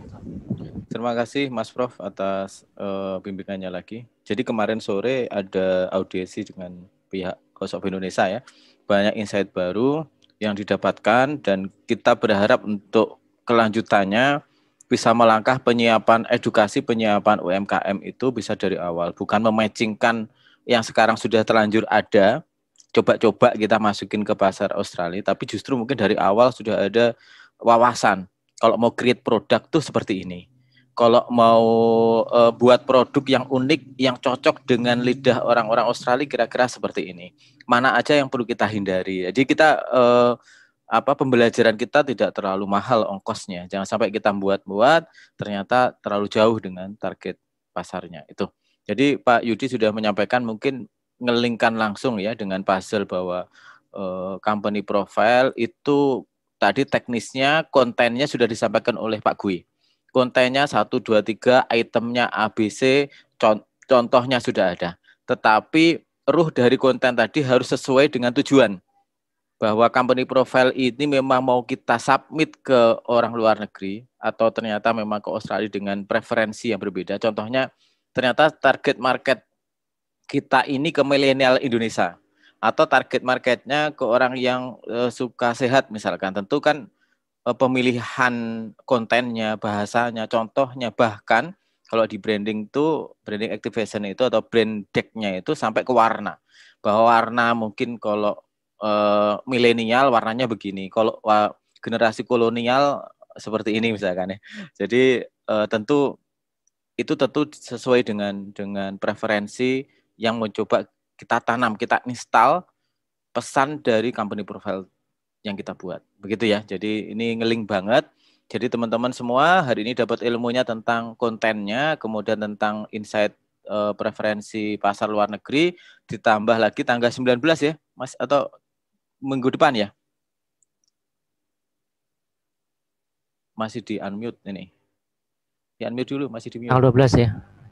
terima kasih Mas Prof atas uh, bimbingannya lagi. Jadi kemarin sore ada audiensi dengan pihak Kosok Indonesia ya. Banyak insight baru yang didapatkan dan kita berharap untuk kelanjutannya bisa melangkah penyiapan edukasi penyiapan UMKM itu bisa dari awal, bukan mematchingkan yang sekarang sudah terlanjur ada, coba-coba kita masukin ke pasar Australia, tapi justru mungkin dari awal sudah ada wawasan kalau mau create produk tuh seperti ini kalau mau uh, buat produk yang unik, yang cocok dengan lidah orang-orang Australia, kira-kira seperti ini. Mana aja yang perlu kita hindari. Jadi kita uh, apa pembelajaran kita tidak terlalu mahal ongkosnya. Jangan sampai kita buat-buat ternyata terlalu jauh dengan target pasarnya itu. Jadi Pak Yudi sudah menyampaikan mungkin ngelingkan langsung ya dengan puzzle bahwa uh, company profile itu tadi teknisnya kontennya sudah disampaikan oleh Pak Gui kontennya 1, 2, 3, itemnya ABC, contohnya sudah ada. Tetapi ruh dari konten tadi harus sesuai dengan tujuan. Bahwa company profile ini memang mau kita submit ke orang luar negeri atau ternyata memang ke Australia dengan preferensi yang berbeda. Contohnya ternyata target market kita ini ke milenial Indonesia atau target marketnya ke orang yang eh, suka sehat misalkan. Tentu kan Eh, pemilihan kontennya, bahasanya, contohnya, bahkan kalau di branding itu branding activation itu atau brand deck-nya itu sampai ke warna. Bahwa warna mungkin kalau uh, milenial warnanya begini, kalau uh, generasi kolonial seperti ini misalkan ya. Jadi uh, tentu itu tentu sesuai dengan dengan preferensi yang mencoba kita tanam, kita install pesan dari company profile yang kita buat. Begitu ya. Jadi ini ngeling banget. Jadi teman-teman semua hari ini dapat ilmunya tentang kontennya, kemudian tentang insight e, preferensi pasar luar negeri, ditambah lagi tanggal 19 ya, Mas atau minggu depan ya. Masih di unmute ini. Di unmute dulu, masih di mute. Tanggal 12 ya.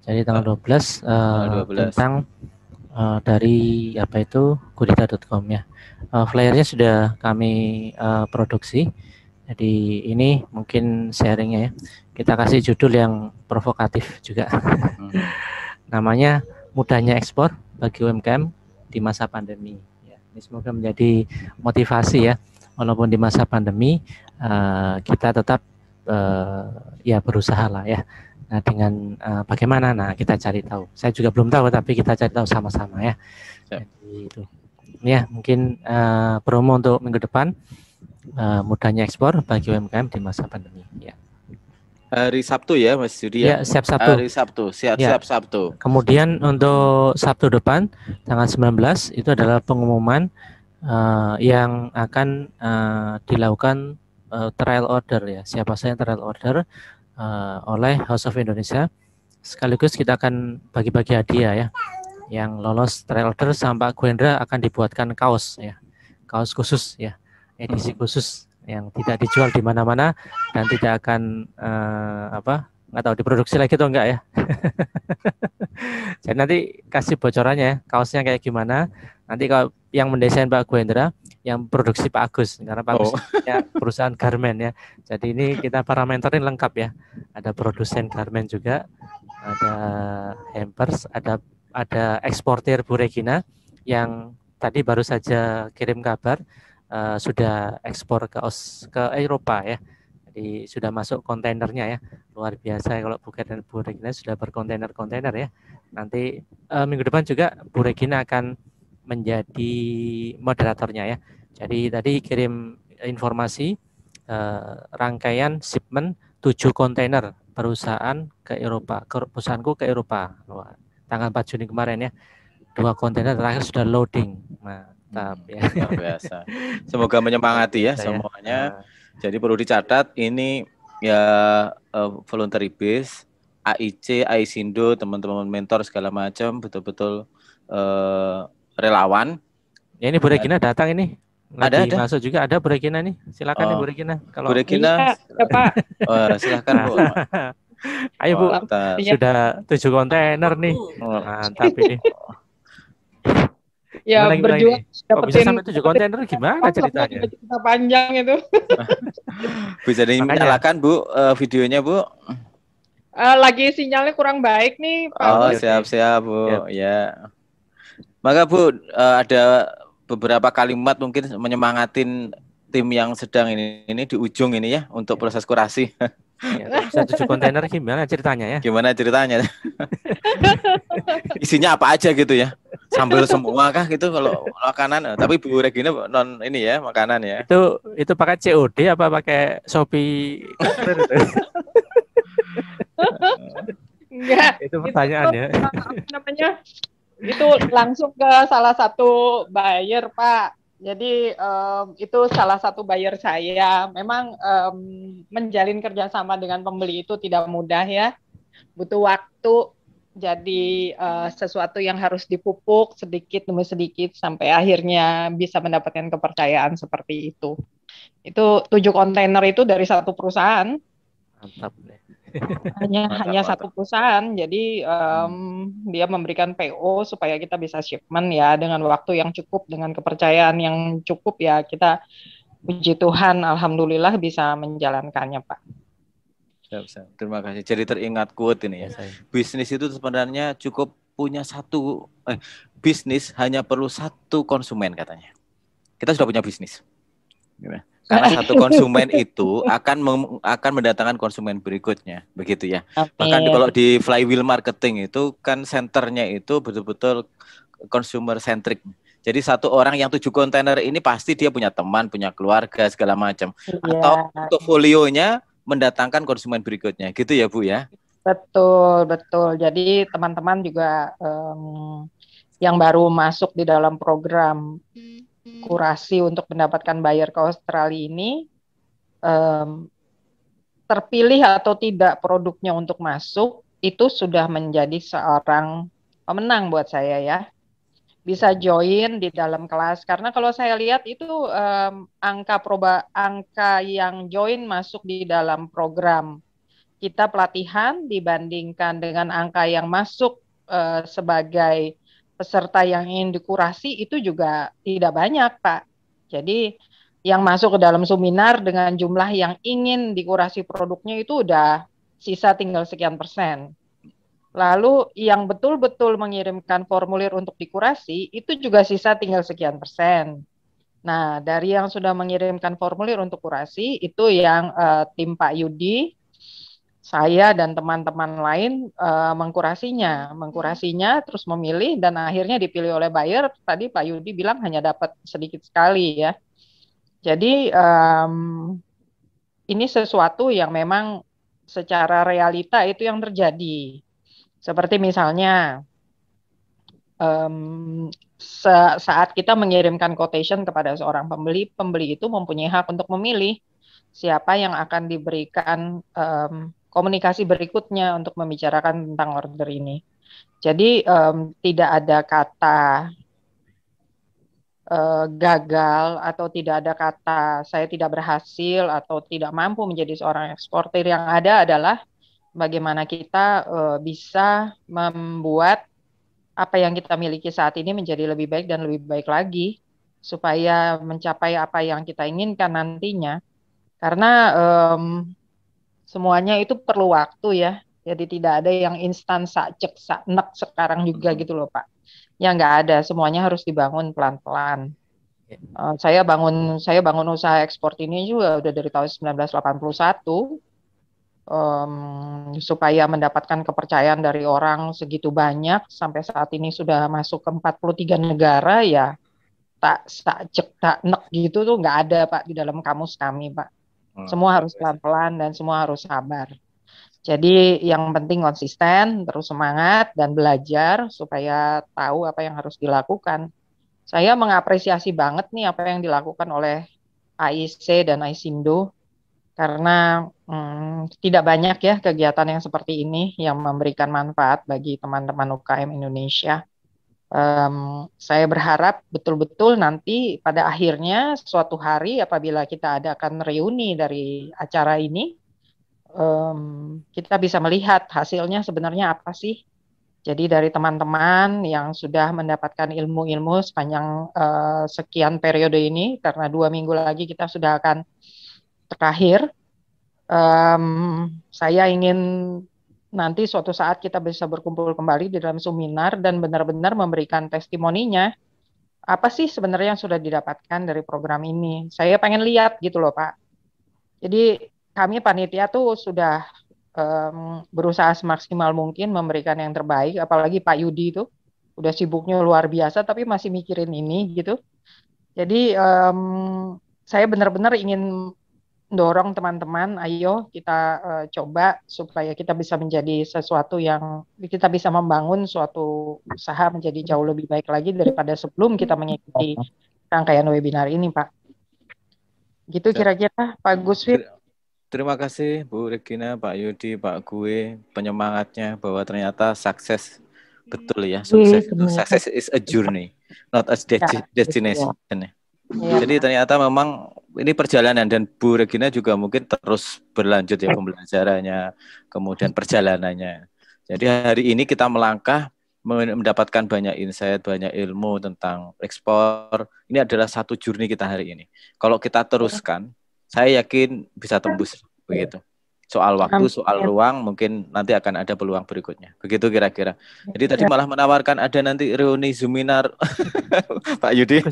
Jadi tanggal 12, uh, eh, tanggal 12. tentang uh, dari apa itu gurita.com ya. Uh, flyernya sudah kami uh, produksi. Jadi ini mungkin sharingnya ya. Kita kasih judul yang provokatif juga. Hmm. Namanya mudahnya ekspor bagi UMKM di masa pandemi. Ya, ini semoga menjadi motivasi ya. Walaupun di masa pandemi uh, kita tetap uh, ya berusaha lah ya Nah, dengan uh, bagaimana? Nah, kita cari tahu. Saya juga belum tahu, tapi kita cari tahu sama-sama ya. Jadi itu. Ya, mungkin uh, promo untuk minggu depan uh, mudahnya ekspor bagi UMKM di masa pandemi. Ya. Hari Sabtu ya, Mas Yudi ya? ya. siap Sabtu. Hari Sabtu, siap ya. siap Sabtu. Kemudian untuk Sabtu depan tanggal 19 itu adalah pengumuman uh, yang akan uh, dilakukan uh, trial order ya. Siapa saja yang trial order uh, oleh House of Indonesia. Sekaligus kita akan bagi-bagi hadiah ya. Yang lolos trail order sama Pak Gwendra akan dibuatkan kaos ya. Kaos khusus ya. Edisi mm-hmm. khusus yang tidak dijual di mana-mana dan tidak akan uh, apa nggak tahu diproduksi lagi atau enggak ya. Jadi nanti kasih bocorannya ya, kaosnya kayak gimana. Nanti kalau yang mendesain Pak Gwendra yang produksi Pak Agus karena Pak Agus oh. perusahaan garmen ya. Jadi ini kita parameternya lengkap ya. Ada produsen garmen juga, ada hampers, ada ada eksportir Bu Regina yang tadi baru saja kirim kabar uh, sudah ekspor ke Os, ke Eropa ya. Jadi sudah masuk kontainernya ya. Luar biasa kalau Bu dan Bu Regina sudah berkontainer-kontainer ya. Nanti uh, minggu depan juga Bu Regina akan menjadi moderatornya ya. Jadi tadi kirim informasi eh, rangkaian shipment 7 kontainer perusahaan ke Eropa, ke perusahaanku ke Eropa. Wah, tanggal 4 Juni kemarin ya. Dua kontainer terakhir sudah loading. Mantap hmm, ya. biasa. Semoga menyemangati ya semuanya. Eh, Jadi perlu dicatat ini ya uh, voluntary base AIC, AISindo, teman-teman mentor segala macam betul-betul uh, relawan. Ya ini Bu Regina datang ini ada, ada. masuk juga ada Bu Regina nih. Silakan oh. nih Bu Regina. Kalau Bu Regina, ya, Pak. Oh, silakan Bu. Ayo Bu, oh, Mantap. sudah tujuh kontainer nih. Oh. Nah, mantap ini. Oh. Ya gimana, berjuang gimana oh, bisa sampai tujuh kontainer gimana ceritanya? Cerita panjang itu. bisa dinyalakan Bu uh, videonya Bu. Uh, lagi sinyalnya kurang baik nih Pak. Oh, siap-siap Bu. Ya. Maka Bu uh, ada beberapa kalimat mungkin menyemangatin tim yang sedang ini ini di ujung ini ya untuk ya. proses kurasi. Ya, satu kontainer gimana ceritanya ya? Gimana ceritanya? Isinya apa aja gitu ya? Sambil semua kah gitu kalau makanan? Tapi Bu Regina non ini ya makanan ya. Itu itu pakai COD apa pakai Shopee? Enggak. Itu pertanyaannya. itu, ya. Namanya itu langsung ke salah satu buyer Pak. Jadi um, itu salah satu buyer saya. Memang um, menjalin kerjasama dengan pembeli itu tidak mudah ya, butuh waktu. Jadi uh, sesuatu yang harus dipupuk sedikit demi sedikit sampai akhirnya bisa mendapatkan kepercayaan seperti itu. Itu tujuh kontainer itu dari satu perusahaan. Mantap deh hanya hanya satu perusahaan jadi um, hmm. dia memberikan PO supaya kita bisa shipment ya dengan waktu yang cukup dengan kepercayaan yang cukup ya kita puji Tuhan alhamdulillah bisa menjalankannya Pak. Terima kasih. Jadi teringat kuat ini ya. Iya, saya. bisnis itu sebenarnya cukup punya satu eh, bisnis hanya perlu satu konsumen katanya. Kita sudah punya bisnis. Gitu. Karena nah. satu konsumen itu akan mem, akan mendatangkan konsumen berikutnya, begitu ya. Okay. Bahkan kalau di flywheel marketing itu kan senternya itu betul-betul consumer centric. Jadi satu orang yang tujuh kontainer ini pasti dia punya teman, punya keluarga segala macam. Yeah. Atau portfolionya mendatangkan konsumen berikutnya, gitu ya Bu ya. Betul betul. Jadi teman-teman juga um, yang baru masuk di dalam program Hmm. kurasi untuk mendapatkan buyer ke Australia ini um, terpilih atau tidak produknya untuk masuk itu sudah menjadi seorang pemenang buat saya ya bisa join di dalam kelas karena kalau saya lihat itu um, angka proba angka yang join masuk di dalam program kita pelatihan dibandingkan dengan angka yang masuk uh, sebagai peserta yang ingin dikurasi itu juga tidak banyak, Pak. Jadi yang masuk ke dalam seminar dengan jumlah yang ingin dikurasi produknya itu udah sisa tinggal sekian persen. Lalu yang betul-betul mengirimkan formulir untuk dikurasi itu juga sisa tinggal sekian persen. Nah, dari yang sudah mengirimkan formulir untuk kurasi itu yang uh, tim Pak Yudi saya dan teman-teman lain uh, mengkurasinya, hmm. mengkurasinya terus memilih dan akhirnya dipilih oleh buyer. Tadi Pak Yudi bilang hanya dapat sedikit sekali ya. Jadi um, ini sesuatu yang memang secara realita itu yang terjadi. Seperti misalnya um, saat kita mengirimkan quotation kepada seorang pembeli, pembeli itu mempunyai hak untuk memilih siapa yang akan diberikan um, komunikasi berikutnya untuk membicarakan tentang order ini. Jadi um, tidak ada kata eh, gagal atau tidak ada kata saya tidak berhasil atau tidak mampu menjadi seorang eksportir. Yang ada adalah bagaimana kita uh, bisa membuat apa yang kita miliki saat ini menjadi lebih baik dan lebih baik lagi supaya mencapai apa yang kita inginkan nantinya. Karena um, semuanya itu perlu waktu ya. Jadi tidak ada yang instan sak cek sak sekarang juga gitu loh Pak. Ya nggak ada, semuanya harus dibangun pelan-pelan. Uh, saya bangun saya bangun usaha ekspor ini juga udah dari tahun 1981 um, supaya mendapatkan kepercayaan dari orang segitu banyak sampai saat ini sudah masuk ke 43 negara ya tak tak cek tak nek gitu tuh nggak ada pak di dalam kamus kami pak Hmm. Semua harus pelan-pelan dan semua harus sabar. Jadi yang penting konsisten, terus semangat dan belajar supaya tahu apa yang harus dilakukan. Saya mengapresiasi banget nih apa yang dilakukan oleh AIC dan AISINDO karena hmm, tidak banyak ya kegiatan yang seperti ini yang memberikan manfaat bagi teman-teman UKM Indonesia um, saya berharap betul-betul nanti pada akhirnya suatu hari apabila kita adakan reuni dari acara ini um, kita bisa melihat hasilnya sebenarnya apa sih jadi dari teman-teman yang sudah mendapatkan ilmu-ilmu sepanjang uh, sekian periode ini karena dua minggu lagi kita sudah akan terakhir um, saya ingin nanti suatu saat kita bisa berkumpul kembali di dalam seminar dan benar-benar memberikan testimoninya apa sih sebenarnya yang sudah didapatkan dari program ini saya pengen lihat gitu loh pak jadi kami panitia tuh sudah um, berusaha semaksimal mungkin memberikan yang terbaik apalagi Pak Yudi itu udah sibuknya luar biasa tapi masih mikirin ini gitu jadi um, saya benar-benar ingin dorong teman-teman, ayo kita uh, coba supaya kita bisa menjadi sesuatu yang kita bisa membangun suatu usaha menjadi jauh lebih baik lagi daripada sebelum kita mengikuti rangkaian webinar ini, Pak. Gitu ya. kira-kira, Pak Guswit. Terima kasih Bu Regina, Pak Yudi, Pak Gue, penyemangatnya bahwa ternyata sukses betul ya, iya, sukses sukses is a journey, not a ya. destination. Ya. Jadi ternyata memang ini perjalanan dan Bu Regina juga mungkin terus berlanjut ya pembelajarannya, kemudian perjalanannya. Jadi hari ini kita melangkah mendapatkan banyak insight, banyak ilmu tentang ekspor. Ini adalah satu journey kita hari ini. Kalau kita teruskan, saya yakin bisa tembus begitu soal waktu, soal iya. ruang, mungkin nanti akan ada peluang berikutnya. Begitu kira-kira. Iya. Jadi tadi malah menawarkan ada nanti reuni seminar Pak Yudi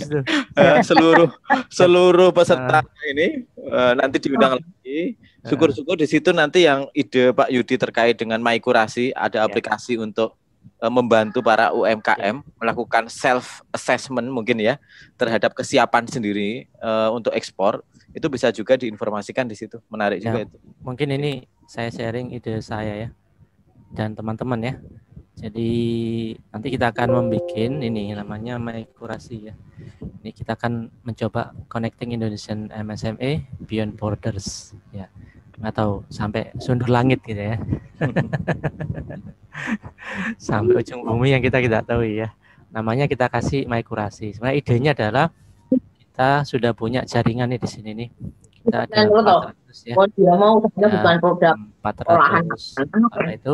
eh, seluruh seluruh peserta ah. ini eh, nanti diundang ah. lagi. Syukur-syukur di situ nanti yang ide Pak Yudi terkait dengan maikurasi ada iya. aplikasi untuk eh, membantu para UMKM melakukan self assessment mungkin ya terhadap kesiapan sendiri untuk ekspor itu bisa juga diinformasikan di situ menarik ya, juga itu mungkin ini saya sharing ide saya ya dan teman-teman ya jadi nanti kita akan membuat ini namanya kurasi ya ini kita akan mencoba connecting Indonesian MSME beyond borders ya atau sampai sundur langit gitu ya sampai ujung bumi yang kita tidak tahu ya namanya kita kasih kurasi sebenarnya idenya adalah kita sudah punya jaringan nih di sini nih. Kita ada 400 ya. Kalau dia mau bukan produk 400 itu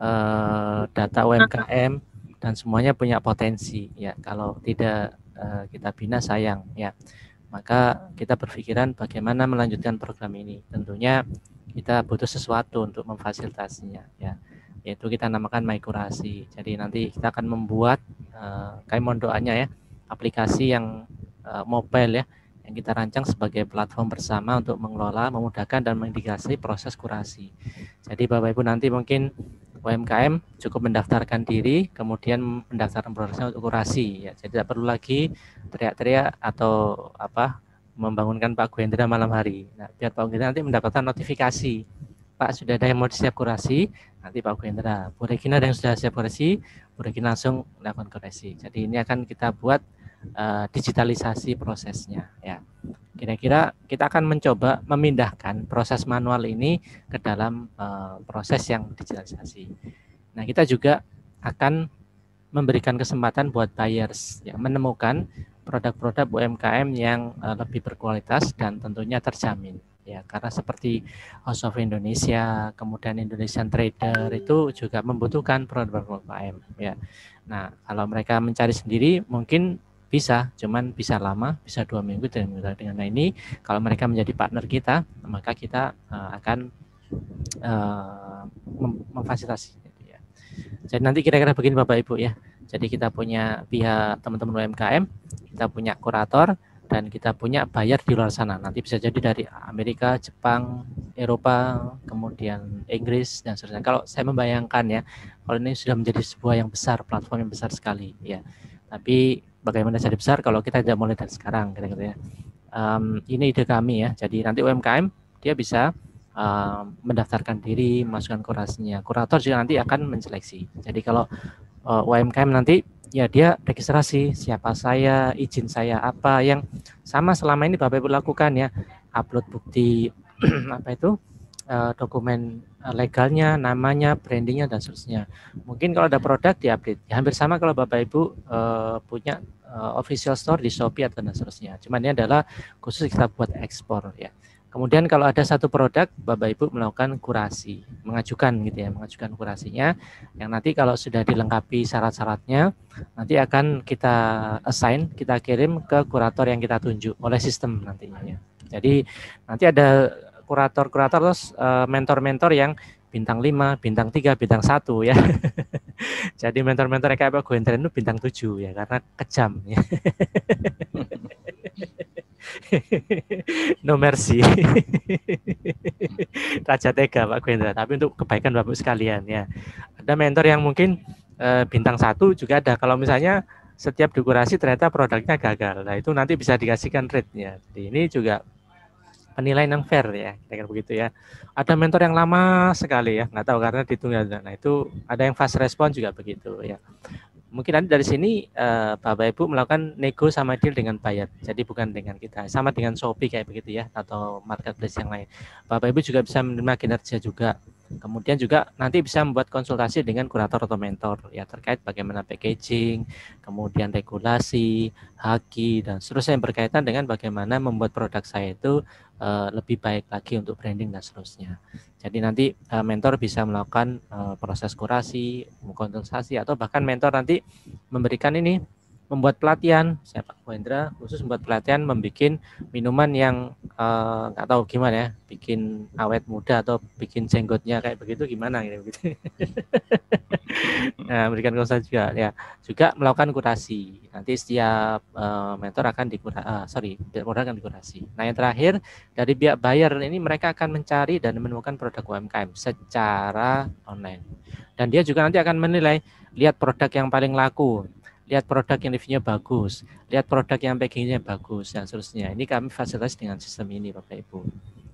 eh, data UMKM dan semuanya punya potensi ya. Kalau tidak eh, kita bina sayang ya. Maka kita berpikiran bagaimana melanjutkan program ini. Tentunya kita butuh sesuatu untuk memfasilitasinya ya yaitu kita namakan mykurasi. Jadi nanti kita akan membuat uh, eh, kayak ya, aplikasi yang uh, mobile ya yang kita rancang sebagai platform bersama untuk mengelola, memudahkan dan mengindikasi proses kurasi. Jadi Bapak Ibu nanti mungkin UMKM cukup mendaftarkan diri, kemudian mendaftarkan prosesnya untuk kurasi ya. Jadi tidak perlu lagi teriak-teriak atau apa membangunkan Pak Gwendra malam hari. Nah, biar Pak Gwendra nanti mendapatkan notifikasi. Pak sudah ada yang mau siap kurasi, nanti Pak Gwendra. Bu Regina ada yang sudah siap kurasi, Bu Regina langsung melakukan kurasi. Jadi ini akan kita buat uh, digitalisasi prosesnya ya. Kira-kira kita akan mencoba memindahkan proses manual ini ke dalam uh, proses yang digitalisasi. Nah, kita juga akan memberikan kesempatan buat buyers ya menemukan produk-produk UMKM yang uh, lebih berkualitas dan tentunya terjamin ya karena seperti House of Indonesia kemudian Indonesian Trader itu juga membutuhkan produk UMKM ya nah kalau mereka mencari sendiri mungkin bisa, cuman bisa lama, bisa dua minggu, tiga minggu. Nah ini kalau mereka menjadi partner kita, maka kita uh, akan uh, mem memfasilitasi. Gitu ya. Jadi nanti kira-kira begini Bapak Ibu ya. Jadi kita punya pihak teman-teman UMKM, kita punya kurator, dan kita punya bayar di luar sana. Nanti bisa jadi dari Amerika, Jepang, Eropa, kemudian Inggris dan seterusnya. Kalau saya membayangkan ya, kalau ini sudah menjadi sebuah yang besar, platform yang besar sekali ya. Tapi bagaimana jadi besar kalau kita tidak mulai dari sekarang kira-kira gitu ya. Um, ini ide kami ya. Jadi nanti UMKM dia bisa uh, mendaftarkan diri, masukkan kurasinya. Kurator juga nanti akan menseleksi. Jadi kalau uh, eh, UMKM nanti ya dia registrasi siapa saya, izin saya apa yang sama selama ini Bapak Ibu lakukan ya. Upload bukti apa itu? Eh, dokumen eh, legalnya, namanya, brandingnya dan seterusnya. Mungkin kalau ada produk diupdate. Ya, hampir sama kalau Bapak Ibu eh, punya official store di Shopee atau dan seterusnya. Cuman ini adalah khusus kita buat ekspor ya. Kemudian kalau ada satu produk, Bapak Ibu melakukan kurasi, mengajukan gitu ya, mengajukan kurasinya. Yang nanti kalau sudah dilengkapi syarat-syaratnya, nanti akan kita assign, kita kirim ke kurator yang kita tunjuk oleh sistem nantinya ya. Jadi nanti ada kurator-kurator terus eh, mentor-mentor yang bintang 5, bintang 3, bintang 1 ya. Jadi mentor-mentor kayak gue Gwendren itu bintang 7 ya karena kejam ya. no mercy. Raja tega Pak Gwendren, tapi untuk kebaikan Bapak sekalian ya. Ada mentor yang mungkin eh, bintang 1 juga ada. Kalau misalnya setiap dekorasi ternyata produknya gagal. Nah, itu nanti bisa dikasihkan rate-nya. Jadi ini juga penilaian yang fair ya kira-kira begitu ya ada mentor yang lama sekali ya nggak tahu karena ditunggu ya. nah itu ada yang fast response juga begitu ya mungkin nanti dari sini uh, bapak ibu melakukan nego sama deal dengan bayar, jadi bukan dengan kita sama dengan shopee kayak begitu ya atau marketplace yang lain bapak ibu juga bisa menerima kinerja juga Kemudian juga nanti bisa membuat konsultasi dengan kurator atau mentor ya terkait bagaimana packaging, kemudian regulasi, haki dan seterusnya yang berkaitan dengan bagaimana membuat produk saya itu uh, lebih baik lagi untuk branding dan seterusnya. Jadi nanti uh, mentor bisa melakukan uh, proses kurasi, konsultasi atau bahkan mentor nanti memberikan ini membuat pelatihan saya Pak Hendra khusus membuat pelatihan membuat minuman yang eh, nggak uh, tahu gimana ya bikin awet muda atau bikin jenggotnya kayak begitu gimana gitu nah, berikan konsep juga ya juga melakukan kurasi nanti setiap uh, mentor akan dikura uh, sorry mentor akan dikurasi nah yang terakhir dari pihak buyer ini mereka akan mencari dan menemukan produk UMKM secara online dan dia juga nanti akan menilai lihat produk yang paling laku lihat produk yang reviewnya bagus, lihat produk yang packagingnya bagus, dan seterusnya. Ini kami fasilitasi dengan sistem ini, Bapak Ibu.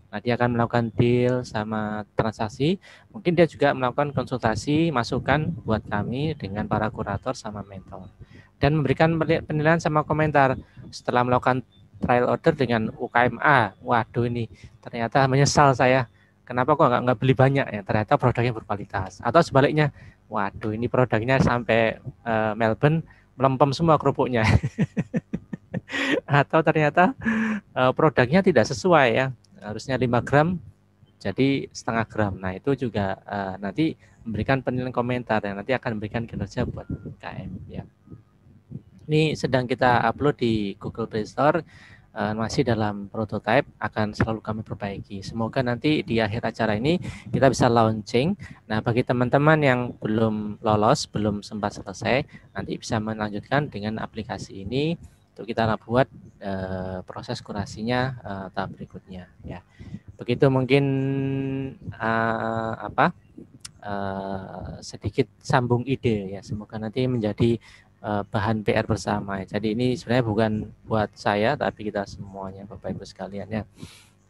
Nah, dia akan melakukan deal sama transaksi. Mungkin dia juga melakukan konsultasi, masukan buat kami dengan para kurator sama mentor. Dan memberikan penilaian sama komentar setelah melakukan trial order dengan UKMA. Waduh ini ternyata menyesal saya. Kenapa kok nggak, nggak beli banyak ya? Ternyata produknya berkualitas. Atau sebaliknya, waduh ini produknya sampai uh, Melbourne melempem semua kerupuknya. Atau ternyata eh, produknya tidak sesuai ya. Harusnya 5 gram jadi setengah gram. Nah, itu juga eh, nanti memberikan penilaian komentar yang nanti akan memberikan kinerja buat KM ya. Ini sedang kita upload di Google Play Store uh, masih dalam prototype akan selalu kami perbaiki. Semoga nanti di akhir acara ini kita bisa launching. Nah, bagi teman-teman yang belum lolos, belum sempat selesai, nanti bisa melanjutkan dengan aplikasi ini untuk kita buat uh, proses kurasinya uh, tahap berikutnya ya. Begitu mungkin uh, apa? Uh, sedikit sambung ide ya semoga nanti menjadi Eh, bahan PR bersama. Jadi ini sebenarnya bukan buat saya tapi kita semuanya Bapak Ibu sekalian ya.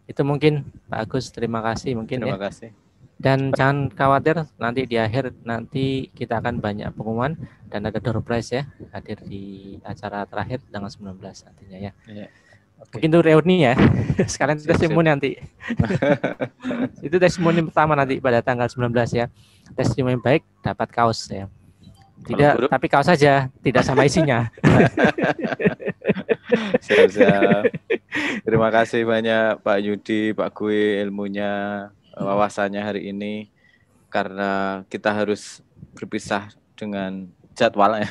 Itu mungkin Pak Agus terima kasih mungkin Terima ya. kasih. Dan jangan khawatir nanti di akhir nanti kita akan banyak pengumuman dan ada door prize ya hadir di acara terakhir tanggal 19 artinya ya. Iya. Okay. Mungkin itu reuni ya. Sekalian siap, testimoni nanti. itu testimoni pertama nanti pada tanggal 19 ya. Testimoni baik dapat kaos ya. Tidak, tapi kaos saja, tidak sama isinya. Terima kasih banyak Pak Yudi, Pak Gue ilmunya, hmm. wawasannya hari ini karena kita harus berpisah dengan jadwal ya.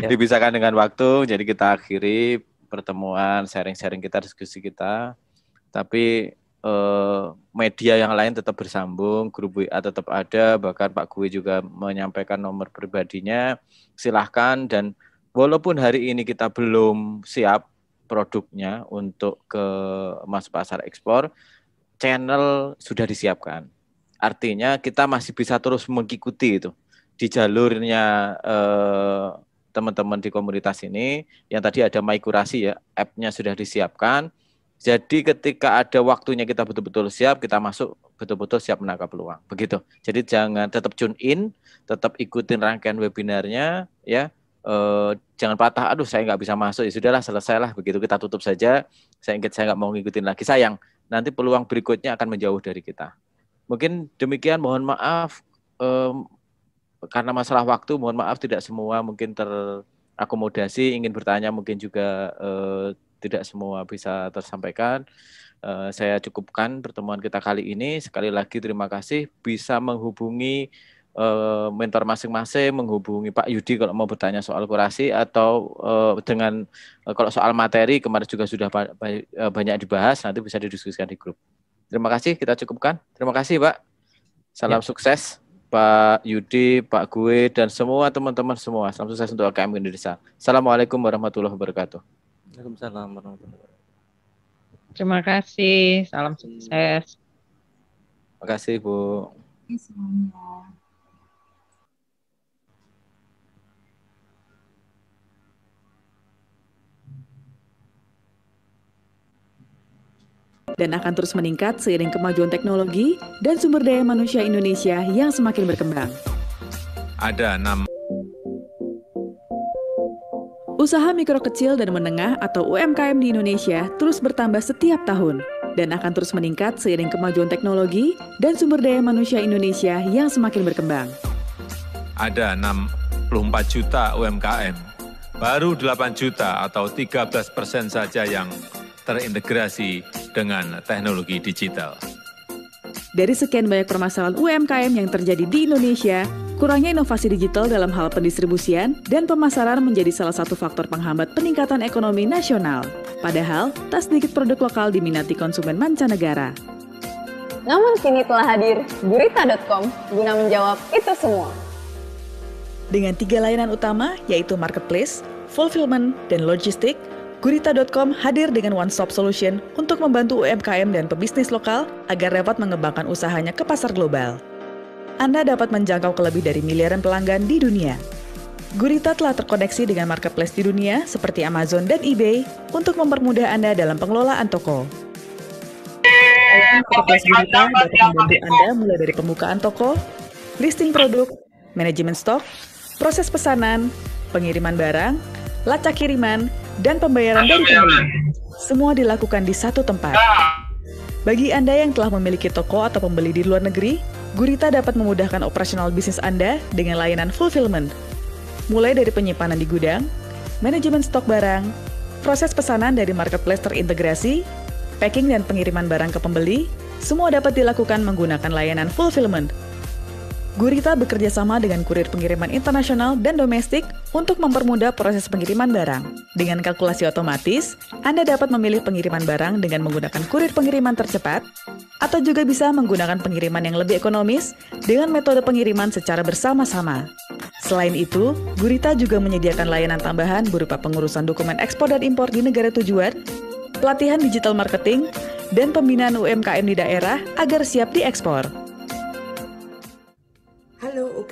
ya. Dipisahkan dengan waktu, jadi kita akhiri pertemuan, sharing-sharing kita, diskusi kita. Tapi Eh, media yang lain tetap bersambung, grup WA tetap ada, bahkan Pak Gue juga menyampaikan nomor pribadinya. Silahkan dan walaupun hari ini kita belum siap produknya untuk ke mas pasar ekspor, channel sudah disiapkan. Artinya kita masih bisa terus mengikuti itu di jalurnya teman eh, teman-teman di komunitas ini. Yang tadi ada maikurasi ya, app-nya sudah disiapkan jadi ketika ada waktunya kita betul-betul siap, kita masuk betul-betul siap menangkap peluang. Begitu. Jadi jangan tetap tune in, tetap ikutin rangkaian webinarnya, ya. E, jangan patah, aduh saya nggak bisa masuk, ya sudahlah selesailah. Begitu kita tutup saja. Saya ingat saya nggak mau ngikutin lagi. Sayang, nanti peluang berikutnya akan menjauh dari kita. Mungkin demikian. Mohon maaf e, karena masalah waktu. Mohon maaf tidak semua mungkin terakomodasi ingin bertanya mungkin juga. E, tidak semua bisa tersampaikan. Uh, saya cukupkan pertemuan kita kali ini. Sekali lagi terima kasih bisa menghubungi uh, mentor masing-masing, menghubungi Pak Yudi kalau mau bertanya soal kurasi atau uh, dengan uh, kalau soal materi kemarin juga sudah ba ba banyak dibahas, nanti bisa didiskusikan di grup. Terima kasih, kita cukupkan. Terima kasih, Pak. Salam ya. sukses. Pak Yudi, Pak Gue, dan semua teman-teman semua. Salam sukses untuk AKM Indonesia. Assalamualaikum warahmatullahi wabarakatuh. Waalaikumsalam warahmatullahi wabarakatuh. Terima kasih. Salam sukses. Terima kasih, Bu. dan akan terus meningkat seiring kemajuan teknologi dan sumber daya manusia Indonesia yang semakin berkembang. Ada enam Usaha mikro kecil dan menengah atau UMKM di Indonesia terus bertambah setiap tahun dan akan terus meningkat seiring kemajuan teknologi dan sumber daya manusia Indonesia yang semakin berkembang. Ada 64 juta UMKM, baru 8 juta atau 13 persen saja yang terintegrasi dengan teknologi digital. Dari sekian banyak permasalahan UMKM yang terjadi di Indonesia, Kurangnya inovasi digital dalam hal pendistribusian dan pemasaran menjadi salah satu faktor penghambat peningkatan ekonomi nasional. Padahal, tak sedikit produk lokal diminati konsumen mancanegara. Namun kini telah hadir gurita.com guna menjawab itu semua. Dengan tiga layanan utama, yaitu marketplace, fulfillment, dan logistik, Gurita.com hadir dengan one-stop solution untuk membantu UMKM dan pebisnis lokal agar dapat mengembangkan usahanya ke pasar global. Anda dapat menjangkau ke lebih dari miliaran pelanggan di dunia. Gurita telah terkoneksi dengan marketplace di dunia seperti Amazon dan eBay untuk mempermudah Anda dalam pengelolaan toko. Marketplace Gurita dapat membantu Anda mulai dari pembukaan toko, listing produk, manajemen stok, proses pesanan, pengiriman barang, lacak kiriman, dan pembayaran dari pembeli. Semua dilakukan di satu tempat. Nah. Bagi Anda yang telah memiliki toko atau pembeli di luar negeri, Gurita dapat memudahkan operasional bisnis Anda dengan layanan fulfillment. Mulai dari penyimpanan di gudang, manajemen stok barang, proses pesanan dari marketplace terintegrasi, packing dan pengiriman barang ke pembeli, semua dapat dilakukan menggunakan layanan fulfillment. Gurita bekerja sama dengan kurir pengiriman internasional dan domestik untuk mempermudah proses pengiriman barang. Dengan kalkulasi otomatis, Anda dapat memilih pengiriman barang dengan menggunakan kurir pengiriman tercepat, atau juga bisa menggunakan pengiriman yang lebih ekonomis dengan metode pengiriman secara bersama-sama. Selain itu, Gurita juga menyediakan layanan tambahan berupa pengurusan dokumen ekspor dan impor di negara tujuan, pelatihan digital marketing, dan pembinaan UMKM di daerah agar siap diekspor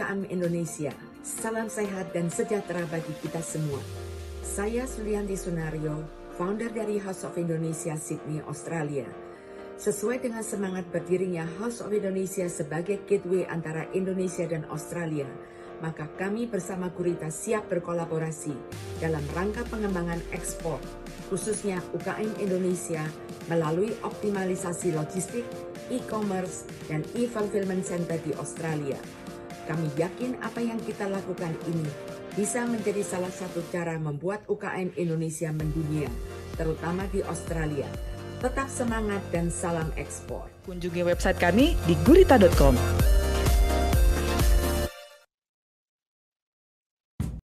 kemerdekaan Indonesia. Salam sehat dan sejahtera bagi kita semua. Saya Sulianti Sunario, founder dari House of Indonesia Sydney, Australia. Sesuai dengan semangat berdirinya House of Indonesia sebagai gateway antara Indonesia dan Australia, maka kami bersama Gurita siap berkolaborasi dalam rangka pengembangan ekspor, khususnya UKM Indonesia melalui optimalisasi logistik, e-commerce, dan e-fulfillment center di Australia. Kami yakin apa yang kita lakukan ini bisa menjadi salah satu cara membuat UKM Indonesia mendunia, terutama di Australia. Tetap semangat dan salam ekspor. Kunjungi website kami di gurita.com.